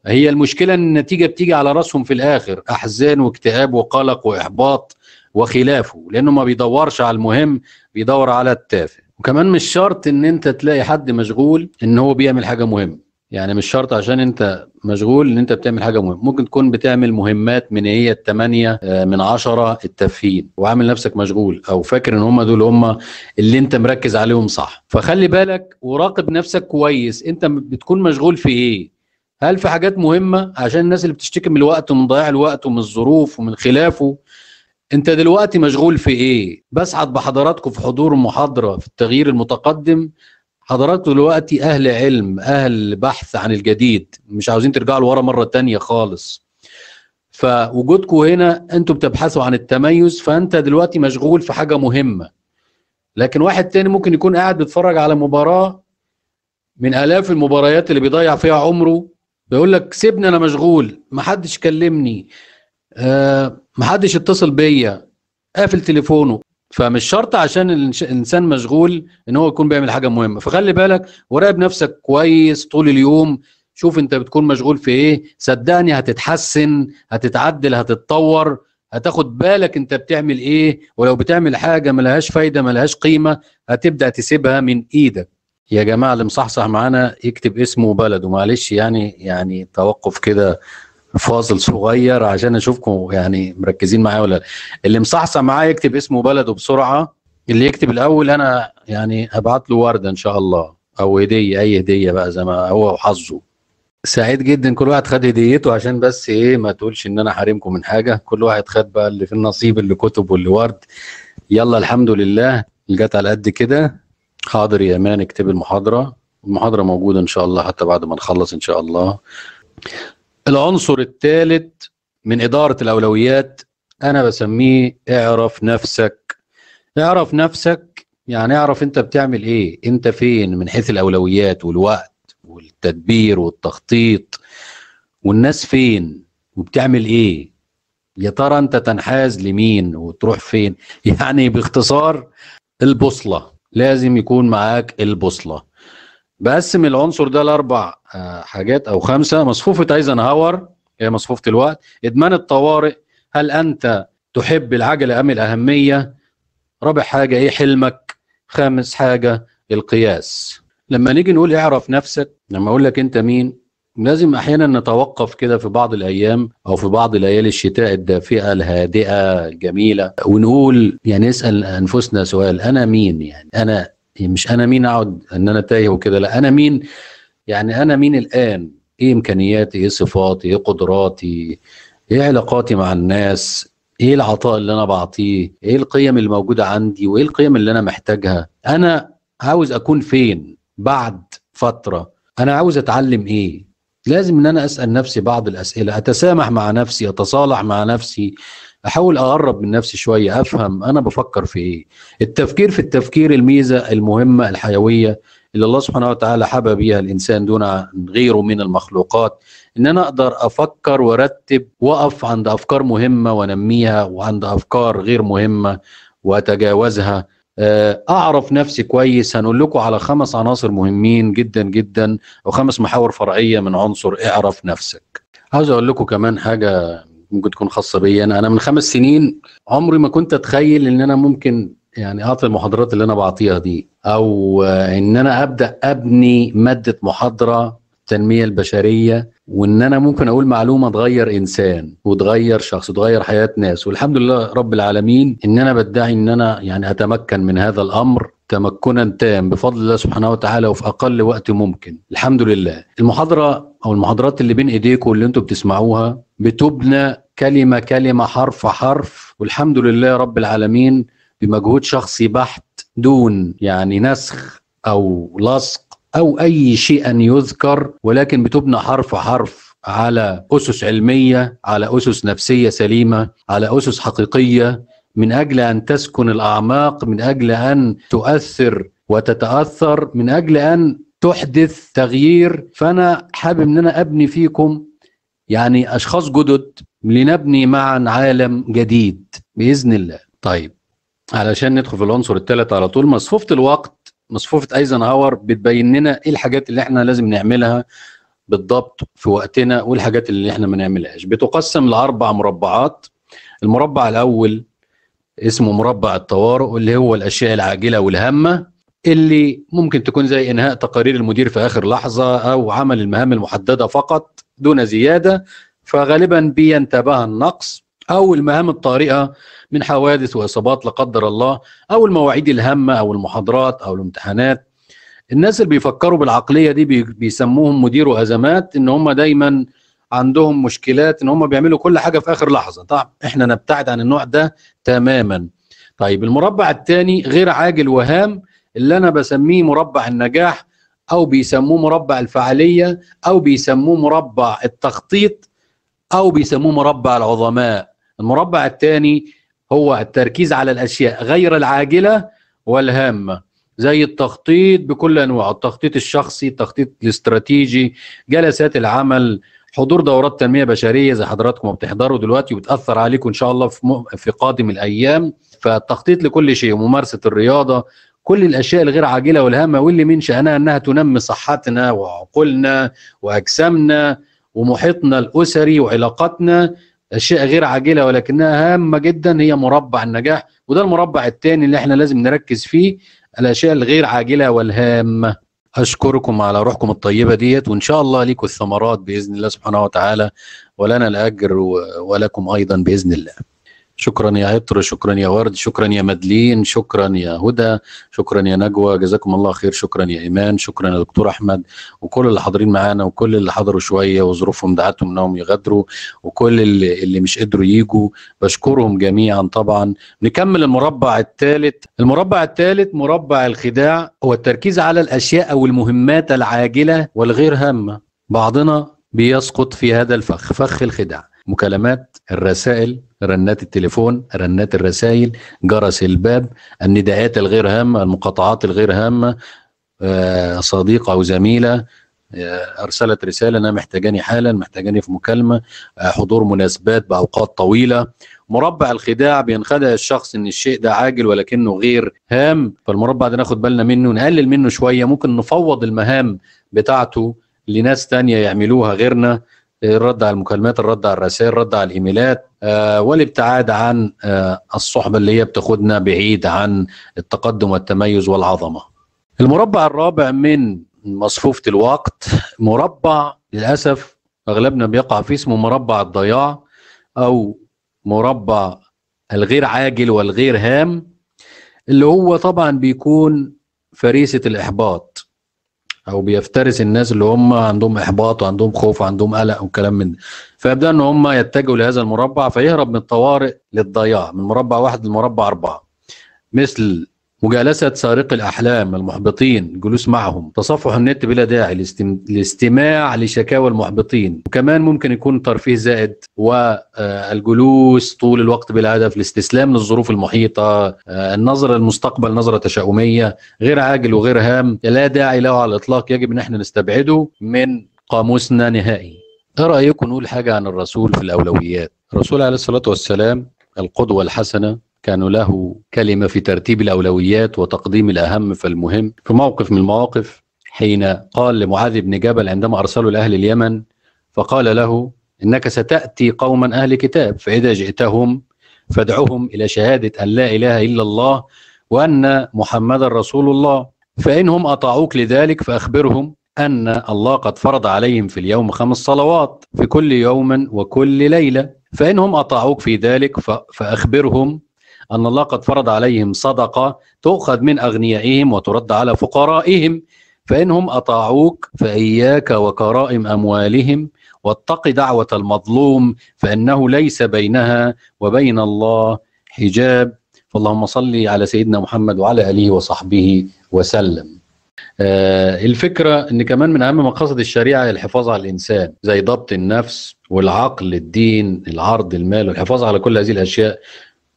هي المشكله ان النتيجه بتيجي على راسهم في الاخر احزان واكتئاب وقلق واحباط وخلافه لانه ما بيدورش على المهم بيدور على التافه وكمان مش شرط ان انت تلاقي حد مشغول ان هو بيعمل حاجه مهمه يعني مش شرط عشان انت مشغول ان انت بتعمل حاجه مهمه ممكن تكون بتعمل مهمات من هي الثمانية آه، من عشرة التافهين وعامل نفسك مشغول او فاكر ان هم دول هم اللي انت مركز عليهم صح فخلي بالك وراقب نفسك كويس انت بتكون مشغول في ايه هل في حاجات مهمه عشان الناس اللي بتشتكي من الوقت ومن ضياع الوقت ومن الظروف ومن خلافه انت دلوقتي مشغول في ايه بسعد بحضراتكم في حضور محاضره في التغيير المتقدم حضراتكم دلوقتي اهل علم اهل بحث عن الجديد مش عاوزين ترجعوا لورا مره تانية خالص فوجودكم هنا انتوا بتبحثوا عن التميز فانت دلوقتي مشغول في حاجه مهمه لكن واحد تاني ممكن يكون قاعد بيتفرج على مباراه من الاف المباريات اللي بيضيع فيها عمره بيقول لك سيبني انا مشغول محدش كلمني آه، محدش اتصل بيا قافل تليفونه فمش شرط عشان الانسان مشغول ان هو يكون بيعمل حاجه مهمه فخلي بالك وراقب نفسك كويس طول اليوم شوف انت بتكون مشغول في ايه صدقني هتتحسن هتتعدل هتتطور هتاخد بالك انت بتعمل ايه ولو بتعمل حاجه ملهاش فايده ملهاش قيمه هتبدا تسيبها من ايدك يا جماعه اللي مصحصح معانا يكتب اسمه وبلده معلش يعني يعني توقف كده فاصل صغير عشان اشوفكم يعني مركزين معايا ولا لا اللي مصحصح معايا يكتب اسمه بلده بسرعه اللي يكتب الاول انا يعني هبعت له ورده ان شاء الله او هديه اي هديه بقى زي ما هو وحظه سعيد جدا كل واحد خد هديته عشان بس ايه ما تقولش ان انا حارمكم من حاجه كل واحد خد بقى اللي في النصيب اللي كتب واللي ورد يلا الحمد لله جت على قد كده حاضر يا امان اكتب المحاضره المحاضره موجوده ان شاء الله حتى بعد ما نخلص ان شاء الله العنصر الثالث من إدارة الأولويات أنا بسميه اعرف نفسك اعرف نفسك يعني اعرف أنت بتعمل إيه أنت فين من حيث الأولويات والوقت والتدبير والتخطيط والناس فين وبتعمل إيه يا ترى أنت تنحاز لمين وتروح فين يعني باختصار البوصلة لازم يكون معاك البوصلة بقسم العنصر ده لاربع آه، حاجات او خمسه مصفوفه ايزنهاور هي مصفوفه الوقت ادمان الطوارئ هل انت تحب العجله ام الاهميه رابع حاجه ايه حلمك خامس حاجه القياس لما نيجي نقول اعرف نفسك لما اقول لك انت مين لازم احيانا نتوقف كده في بعض الايام او في بعض ليالي الشتاء الدافئه الهادئه الجميله ونقول يعني نسال انفسنا سؤال انا مين يعني انا مش انا مين اقعد ان انا تايه وكده لا انا مين يعني انا مين الان ايه امكانياتي ايه صفاتي ايه قدراتي ايه علاقاتي مع الناس ايه العطاء اللي انا بعطيه ايه القيم اللي موجوده عندي وايه القيم اللي انا محتاجها انا عاوز اكون فين بعد فتره انا عاوز اتعلم ايه لازم ان انا اسال نفسي بعض الاسئله اتسامح مع نفسي اتصالح مع نفسي احاول اقرب من نفسي شويه افهم انا بفكر في ايه التفكير في التفكير الميزه المهمه الحيويه اللي الله سبحانه وتعالى حبى بيها الانسان دون غيره من المخلوقات ان انا اقدر افكر وارتب واقف عند افكار مهمه وانميها وعند افكار غير مهمه واتجاوزها آه، اعرف نفسي كويس هنقول لكم على خمس عناصر مهمين جدا جدا او خمس محاور فرعيه من عنصر اعرف نفسك عاوز اقول لكم كمان حاجه ممكن تكون خاصه بيا انا انا من خمس سنين عمري ما كنت اتخيل ان انا ممكن يعني اعطي المحاضرات اللي انا بعطيها دي او آه، ان انا ابدا ابني ماده محاضره التنميه البشريه وان انا ممكن اقول معلومه تغير انسان وتغير شخص وتغير حياه ناس والحمد لله رب العالمين ان انا بدعي ان انا يعني اتمكن من هذا الامر تمكنا تام بفضل الله سبحانه وتعالى وفي اقل وقت ممكن الحمد لله المحاضره او المحاضرات اللي بين ايديكم اللي انتم بتسمعوها بتبنى كلمه كلمه حرف حرف والحمد لله رب العالمين بمجهود شخصي بحت دون يعني نسخ او لصق او اي شيء أن يذكر ولكن بتبنى حرف حرف على اسس علميه على اسس نفسيه سليمه على اسس حقيقيه من اجل ان تسكن الاعماق من اجل ان تؤثر وتتاثر من اجل ان تحدث تغيير فانا حابب ان انا ابني فيكم يعني اشخاص جدد لنبني معا عالم جديد باذن الله طيب علشان ندخل في العنصر الثالث على طول مصفوفه الوقت مصفوفه ايزنهاور بتبين لنا ايه الحاجات اللي احنا لازم نعملها بالضبط في وقتنا والحاجات اللي احنا ما نعملهاش بتقسم لاربع مربعات المربع الاول اسمه مربع الطوارئ اللي هو الاشياء العاجله والهامه اللي ممكن تكون زي انهاء تقارير المدير في اخر لحظه او عمل المهام المحدده فقط دون زياده فغالبا بينتابها النقص او المهام الطارئه من حوادث واصابات لا قدر الله او المواعيد الهامه او المحاضرات او الامتحانات الناس اللي بيفكروا بالعقليه دي بيسموهم مديروا ازمات ان هم دايما عندهم مشكلات ان هم بيعملوا كل حاجه في اخر لحظه طبعا احنا نبتعد عن النوع ده تماما طيب المربع الثاني غير عاجل وهام اللي انا بسميه مربع النجاح او بيسموه مربع الفعاليه او بيسموه مربع التخطيط او بيسموه مربع العظماء المربع الثاني هو التركيز على الاشياء غير العاجله والهامه زي التخطيط بكل انواعه التخطيط الشخصي التخطيط الاستراتيجي جلسات العمل حضور دورات تنميه بشريه زي حضراتكم بتحضروا دلوقتي وبتاثر عليكم ان شاء الله في, م... في قادم الايام فالتخطيط لكل شيء وممارسه الرياضه كل الأشياء الغير عاجلة والهامة واللي من شأنها أنها تنمي صحتنا وعقولنا وأجسامنا ومحيطنا الأسري وعلاقاتنا أشياء غير عاجلة ولكنها هامة جدا هي مربع النجاح وده المربع الثاني اللي احنا لازم نركز فيه الأشياء الغير عاجلة والهامة أشكركم على روحكم الطيبة ديت وإن شاء الله ليكم الثمرات بإذن الله سبحانه وتعالى ولنا الأجر ولكم أيضا بإذن الله شكرا يا عطر شكرا يا ورد شكرا يا مدلين شكرا يا هدى شكرا يا نجوى جزاكم الله خير شكرا يا ايمان شكرا يا دكتور احمد وكل اللي حاضرين معانا وكل اللي حضروا شويه وظروفهم دعتهم انهم يغادروا وكل اللي, اللي مش قدروا يجوا بشكرهم جميعا طبعا نكمل المربع الثالث المربع الثالث مربع الخداع هو التركيز على الاشياء او المهمات العاجله والغير هامه بعضنا بيسقط في هذا الفخ فخ الخداع مكالمات الرسائل رنات التليفون رنات الرسائل جرس الباب النداءات الغير هامة المقاطعات الغير هامة آه، صديقة أو زميلة آه، أرسلت رسالة أنا محتاجاني حالا محتاجاني في مكالمة آه، حضور مناسبات بأوقات طويلة مربع الخداع بينخدع الشخص ان الشيء ده عاجل ولكنه غير هام فالمربع ده ناخد بالنا منه نقلل منه شويه ممكن نفوض المهام بتاعته لناس تانية يعملوها غيرنا الرد على المكالمات الرد على الرسائل الرد على الايميلات آه، والابتعاد عن آه، الصحبه اللي هي بتاخدنا بعيد عن التقدم والتميز والعظمه المربع الرابع من مصفوفه الوقت مربع للاسف اغلبنا بيقع فيه اسمه مربع الضياع او مربع الغير عاجل والغير هام اللي هو طبعا بيكون فريسه الاحباط او بيفترس الناس اللي هم عندهم احباط وعندهم خوف وعندهم قلق وكلام من ده فيبدا ان هم يتجهوا لهذا المربع فيهرب من الطوارئ للضياع من مربع واحد لمربع اربعه مثل مجالسة سارق الأحلام المحبطين جلوس معهم تصفح النت بلا داعي الاستماع لشكاوى المحبطين وكمان ممكن يكون ترفيه زائد والجلوس آه، طول الوقت بلا هدف الاستسلام للظروف المحيطة آه، النظرة للمستقبل نظرة تشاؤمية غير عاجل وغير هام لا داعي له على الإطلاق يجب أن احنا نستبعده من قاموسنا نهائي ايه رأيكم نقول حاجة عن الرسول في الأولويات الرسول عليه الصلاة والسلام القدوة الحسنة كانوا له كلمة في ترتيب الأولويات وتقديم الأهم فالمهم في موقف من المواقف حين قال لمعاذ بن جبل عندما أرسله لأهل اليمن فقال له إنك ستأتي قوما أهل كتاب فإذا جئتهم فادعهم إلى شهادة أن لا إله إلا الله وأن محمد رسول الله فإنهم أطاعوك لذلك فأخبرهم أن الله قد فرض عليهم في اليوم خمس صلوات في كل يوم وكل ليلة فإنهم أطاعوك في ذلك فأخبرهم أن الله قد فرض عليهم صدقة تؤخذ من أغنيائهم وترد على فقرائهم فإنهم أطاعوك فإياك وكرائم أموالهم واتق دعوة المظلوم فإنه ليس بينها وبين الله حجاب فاللهم صل على سيدنا محمد وعلى آله وصحبه وسلم آه الفكرة أن كمان من أهم مقاصد الشريعة الحفاظ على الإنسان زي ضبط النفس والعقل الدين العرض المال والحفاظ على كل هذه الأشياء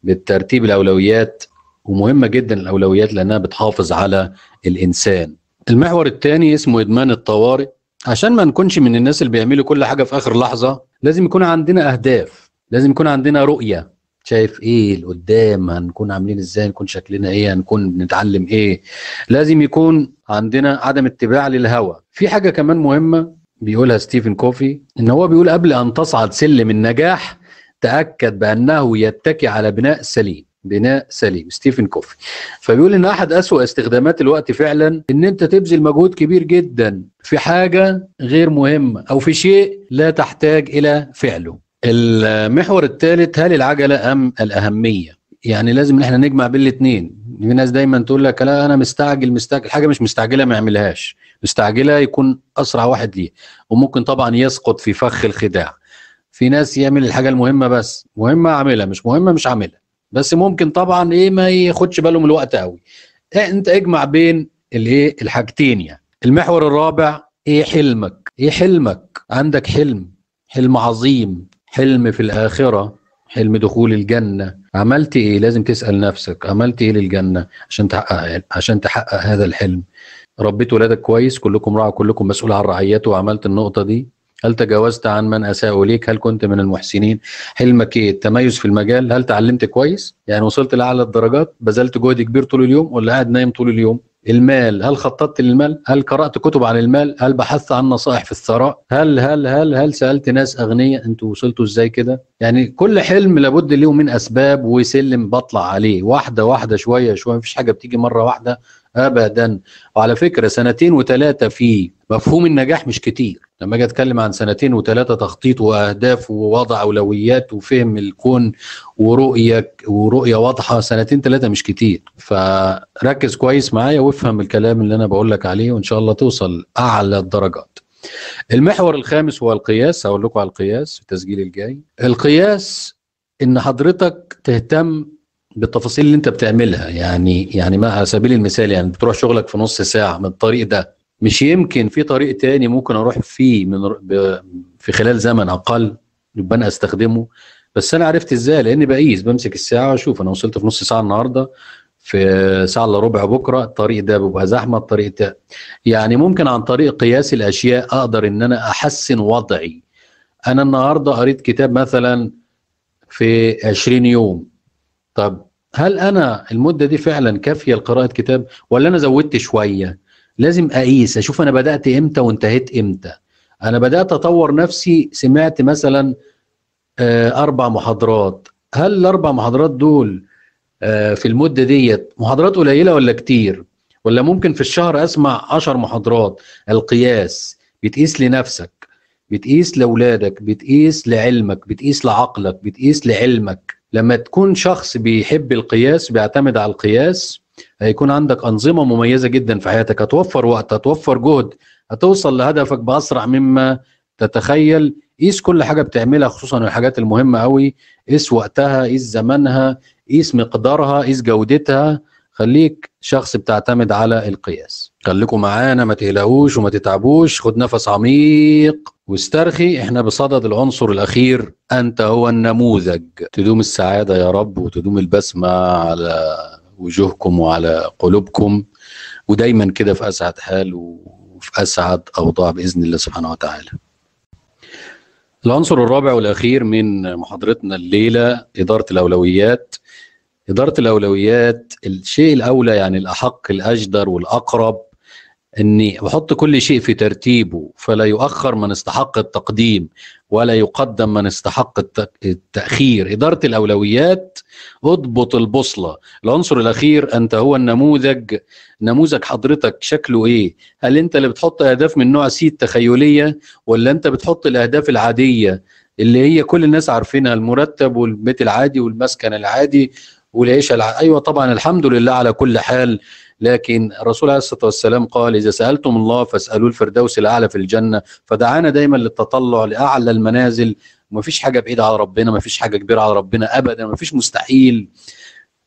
بالترتيب الاولويات ومهمه جدا الاولويات لانها بتحافظ على الانسان. المحور الثاني اسمه ادمان الطوارئ عشان ما نكونش من الناس اللي بيعملوا كل حاجه في اخر لحظه لازم يكون عندنا اهداف، لازم يكون عندنا رؤيه شايف ايه لقدام هنكون عاملين ازاي هنكون شكلنا ايه هنكون بنتعلم ايه لازم يكون عندنا عدم اتباع للهوى في حاجه كمان مهمه بيقولها ستيفن كوفي ان هو بيقول قبل ان تصعد سلم النجاح تاكد بانه يتكي على بناء سليم بناء سليم ستيفن كوفي فبيقول ان احد اسوأ استخدامات الوقت فعلا ان انت تبذل مجهود كبير جدا في حاجه غير مهمه او في شيء لا تحتاج الى فعله المحور الثالث هل العجله ام الاهميه يعني لازم ان احنا نجمع بين الاثنين في ناس دايما تقول لك لا انا مستعجل مستعجل حاجه مش مستعجله ما يعملهاش مستعجله يكون اسرع واحد ليه وممكن طبعا يسقط في فخ الخداع في ناس يعمل الحاجه المهمه بس مهمه اعملها مش مهمه مش عاملها بس ممكن طبعا ايه ما ياخدش باله من الوقت قوي إيه انت اجمع بين الايه الحاجتين يعني المحور الرابع ايه حلمك ايه حلمك عندك حلم حلم عظيم حلم في الاخره حلم دخول الجنه عملت ايه لازم تسال نفسك عملت ايه للجنه عشان تحقق عشان تحقق هذا الحلم ربيت ولادك كويس كلكم راعى كلكم مسؤول عن رعيته وعملت النقطه دي هل تجاوزت عن من اساء اليك هل كنت من المحسنين حلمك ايه التميز في المجال هل تعلمت كويس يعني وصلت لاعلى الدرجات بذلت جهد كبير طول اليوم ولا قاعد نايم طول اليوم المال هل خططت للمال هل قرات كتب عن المال هل بحثت عن نصائح في الثراء هل هل هل هل سالت ناس اغنياء انتوا وصلتوا ازاي كده يعني كل حلم لابد له من اسباب وسلم بطلع عليه واحده واحده شويه شويه مفيش حاجه بتيجي مره واحده ابدا وعلى فكره سنتين وثلاثه في مفهوم النجاح مش كتير لما اجي اتكلم عن سنتين وثلاثه تخطيط واهداف ووضع اولويات وفهم الكون ورؤيه ورؤيه واضحه سنتين ثلاثه مش كتير فركز كويس معايا وافهم الكلام اللي انا بقول لك عليه وان شاء الله توصل اعلى الدرجات المحور الخامس هو القياس هقول لكم على القياس في التسجيل الجاي القياس ان حضرتك تهتم بالتفاصيل اللي انت بتعملها يعني يعني ما على سبيل المثال يعني بتروح شغلك في نص ساعه من الطريق ده مش يمكن في طريق تاني ممكن اروح فيه من في خلال زمن اقل يبقى انا استخدمه بس انا عرفت ازاي لاني بقيس بمسك الساعه واشوف انا وصلت في نص ساعه النهارده في ساعه الا ربع بكره الطريق ده بيبقى زحمه الطريق ده يعني ممكن عن طريق قياس الاشياء اقدر ان انا احسن وضعي انا النهارده قريت كتاب مثلا في 20 يوم طب هل انا المده دي فعلا كافيه لقراءه كتاب ولا انا زودت شويه لازم اقيس اشوف انا بدات امتى وانتهيت امتى انا بدات اطور نفسي سمعت مثلا آه، اربع محاضرات هل الاربع محاضرات دول آه، في المده ديت محاضرات قليله ولا كتير ولا ممكن في الشهر اسمع 10 محاضرات القياس بتقيس لنفسك بتقيس لاولادك بتقيس لعلمك بتقيس لعقلك بتقيس لعلمك لما تكون شخص بيحب القياس بيعتمد على القياس هيكون عندك أنظمة مميزة جدا في حياتك هتوفر وقت هتوفر جهد هتوصل لهدفك بأسرع مما تتخيل قيس كل حاجة بتعملها خصوصا الحاجات المهمة قوي قيس وقتها قيس زمنها قيس مقدارها قيس جودتها خليك شخص بتعتمد على القياس خليكم معانا ما تقلقوش وما تتعبوش خد نفس عميق واسترخي احنا بصدد العنصر الاخير انت هو النموذج تدوم السعاده يا رب وتدوم البسمه على وجوهكم وعلى قلوبكم ودايما كده في اسعد حال وفي اسعد اوضاع باذن الله سبحانه وتعالى. العنصر الرابع والاخير من محاضرتنا الليله اداره الاولويات. اداره الاولويات الشيء الاولى يعني الاحق الاجدر والاقرب اني احط كل شيء في ترتيبه فلا يؤخر من استحق التقديم ولا يقدم من استحق التاخير اداره الاولويات اضبط البوصله العنصر الاخير انت هو النموذج نموذج حضرتك شكله ايه هل انت اللي بتحط اهداف من نوع سي التخيليه ولا انت بتحط الاهداف العاديه اللي هي كل الناس عارفينها المرتب والبيت العادي والمسكن العادي والعيشه الع... ايوه طبعا الحمد لله على كل حال لكن الرسول عليه الصلاة والسلام قال إذا سألتم الله فاسألوا الفردوس الأعلى في الجنة فدعانا دايما للتطلع لأعلى المنازل فيش حاجة بعيدة على ربنا ما فيش حاجة كبيرة على ربنا أبدا ما فيش مستحيل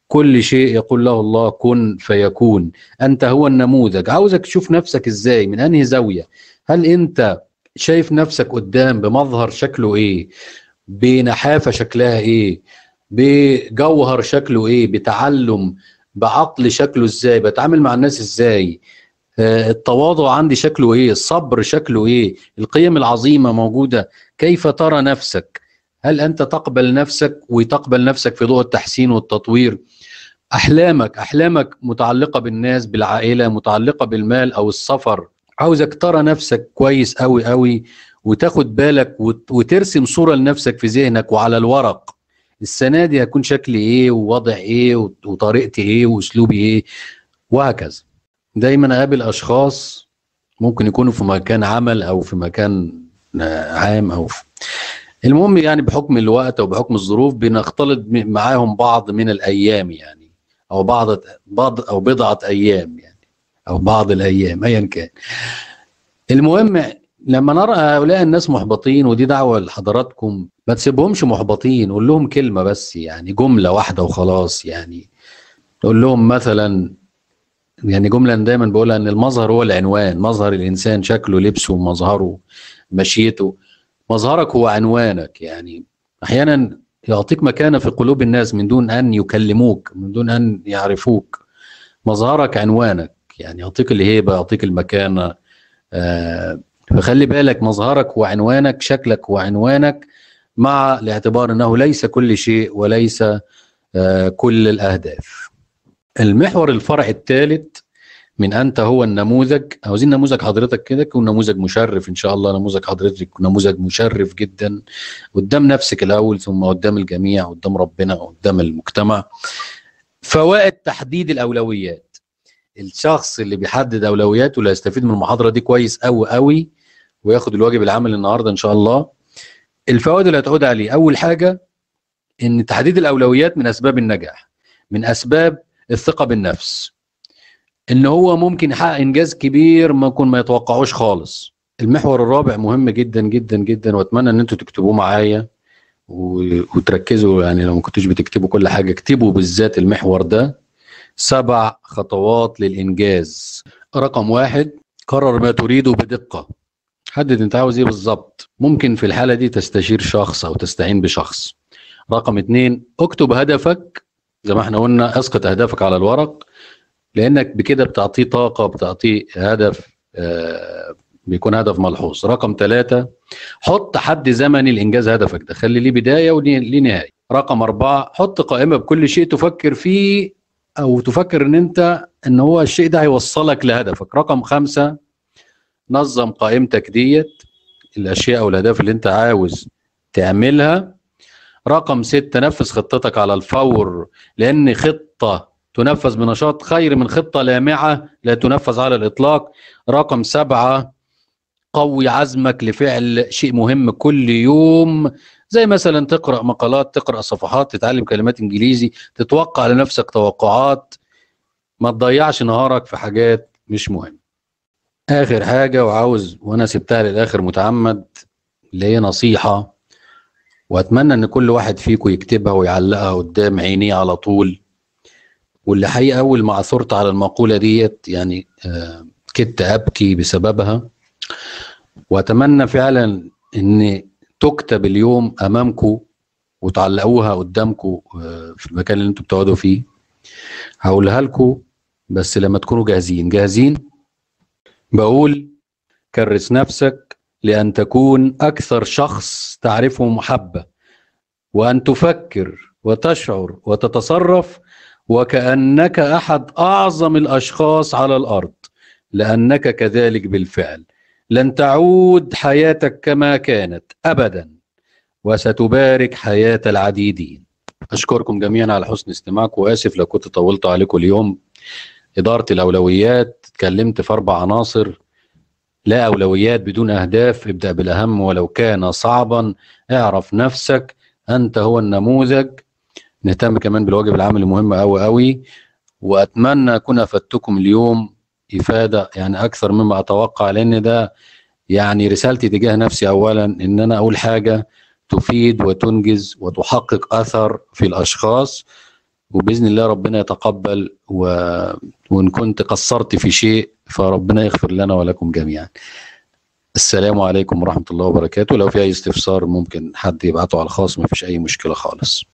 كل شيء يقول له الله كن فيكون أنت هو النموذج عاوزك تشوف نفسك إزاي من أنهي زاوية هل أنت شايف نفسك قدام بمظهر شكله إيه بنحافة شكلها إيه بجوهر شكله إيه بتعلم بعقل شكله ازاي بتعامل مع الناس ازاي آه، التواضع عندي شكله ايه الصبر شكله ايه القيم العظيمه موجوده كيف ترى نفسك هل انت تقبل نفسك وتقبل نفسك في ضوء التحسين والتطوير احلامك احلامك متعلقه بالناس بالعائله متعلقه بالمال او السفر عاوزك ترى نفسك كويس قوي قوي وتاخد بالك وترسم صوره لنفسك في ذهنك وعلى الورق السنه دي هكون شكلي ايه ووضع ايه وطريقتي ايه واسلوبي ايه وهكذا دايما اقابل اشخاص ممكن يكونوا في مكان عمل او في مكان آه، عام او في المهم يعني بحكم الوقت او بحكم الظروف بنختلط معاهم بعض من الايام يعني او بعض بعض او بضعه ايام يعني او بعض الايام ايا كان المهم لما نرى هؤلاء الناس محبطين ودي دعوه لحضراتكم ما تسيبهمش محبطين قول لهم كلمه بس يعني جمله واحده وخلاص يعني قول لهم مثلا يعني جمله أنا دايما بقولها ان المظهر هو العنوان مظهر الانسان شكله لبسه مظهره مشيته مظهرك هو عنوانك يعني احيانا يعطيك مكانه في قلوب الناس من دون ان يكلموك من دون ان يعرفوك مظهرك عنوانك يعني يعطيك الهيبه يعطيك المكانه آه فخلي بالك مظهرك وعنوانك شكلك وعنوانك مع الاعتبار انه ليس كل شيء وليس آه، كل الاهداف المحور الفرع الثالث من انت هو النموذج عاوزين نموذج حضرتك كده يكون نموذج مشرف ان شاء الله نموذج حضرتك يكون نموذج مشرف جدا قدام نفسك الاول ثم قدام الجميع قدام ربنا قدام المجتمع فوائد تحديد الاولويات الشخص اللي بيحدد اولوياته اللي هيستفيد من المحاضره دي كويس قوي قوي وياخد الواجب العمل النهارده ان شاء الله الفوائد اللي هتعود عليه اول حاجه ان تحديد الاولويات من اسباب النجاح من اسباب الثقه بالنفس ان هو ممكن يحقق انجاز كبير ممكن ما يتوقعوش خالص المحور الرابع مهم جدا جدا جدا واتمنى ان انتوا تكتبوه معايا وتركزوا يعني لو ما كنتوش بتكتبوا كل حاجه اكتبوا بالذات المحور ده سبع خطوات للانجاز رقم واحد قرر ما تريده بدقه حدد انت عاوز ايه بالظبط ممكن في الحاله دي تستشير شخص او تستعين بشخص رقم اثنين اكتب هدفك زي ما احنا قلنا اسقط اهدافك على الورق لانك بكده بتعطيه طاقه بتعطيه هدف آه بيكون هدف ملحوظ رقم ثلاثة حط حد زمني لإنجاز هدفك ده خلي ليه بداية وليه نهاية رقم أربعة حط قائمة بكل شيء تفكر فيه أو تفكر إن أنت إن هو الشيء ده هيوصلك لهدفك رقم خمسة نظم قائمتك ديت الاشياء او الاهداف اللي انت عاوز تعملها رقم ستة نفذ خطتك على الفور لان خطه تنفذ بنشاط خير من خطه لامعه لا تنفذ على الاطلاق رقم سبعه قوي عزمك لفعل شيء مهم كل يوم زي مثلا تقرا مقالات تقرا صفحات تتعلم كلمات انجليزي تتوقع لنفسك توقعات ما تضيعش نهارك في حاجات مش مهمه آخر حاجة وعاوز وأنا سبتها للآخر متعمد اللي هي نصيحة وأتمنى إن كل واحد فيكم يكتبها ويعلقها قدام عينيه على طول واللي حقيقة أول ما عثرت على المقولة ديت يعني آه، كدت أبكي بسببها وأتمنى فعلا إن تكتب اليوم أمامكم وتعلقوها قدامكم آه، في المكان اللي أنتم بتقعدوا فيه هقولها لكم بس لما تكونوا جاهزين جاهزين بقول كرس نفسك لأن تكون أكثر شخص تعرفه محبة وأن تفكر وتشعر وتتصرف وكأنك أحد أعظم الأشخاص على الأرض لأنك كذلك بالفعل لن تعود حياتك كما كانت أبدا وستبارك حياة العديدين أشكركم جميعا على حسن استماعكم وآسف لو كنت طولت عليكم اليوم اداره الاولويات اتكلمت في اربع عناصر لا اولويات بدون اهداف ابدا بالاهم ولو كان صعبا اعرف نفسك انت هو النموذج نهتم كمان بالواجب العام المهم قوي قوي واتمنى اكون افدتكم اليوم افاده يعني اكثر مما اتوقع لان ده يعني رسالتي تجاه نفسي اولا ان انا اقول حاجه تفيد وتنجز وتحقق اثر في الاشخاص وباذن الله ربنا يتقبل و... وان كنت قصرت في شيء فربنا يغفر لنا ولكم جميعا. السلام عليكم ورحمه الله وبركاته لو في اي استفسار ممكن حد يبعته على الخاص مفيش اي مشكله خالص.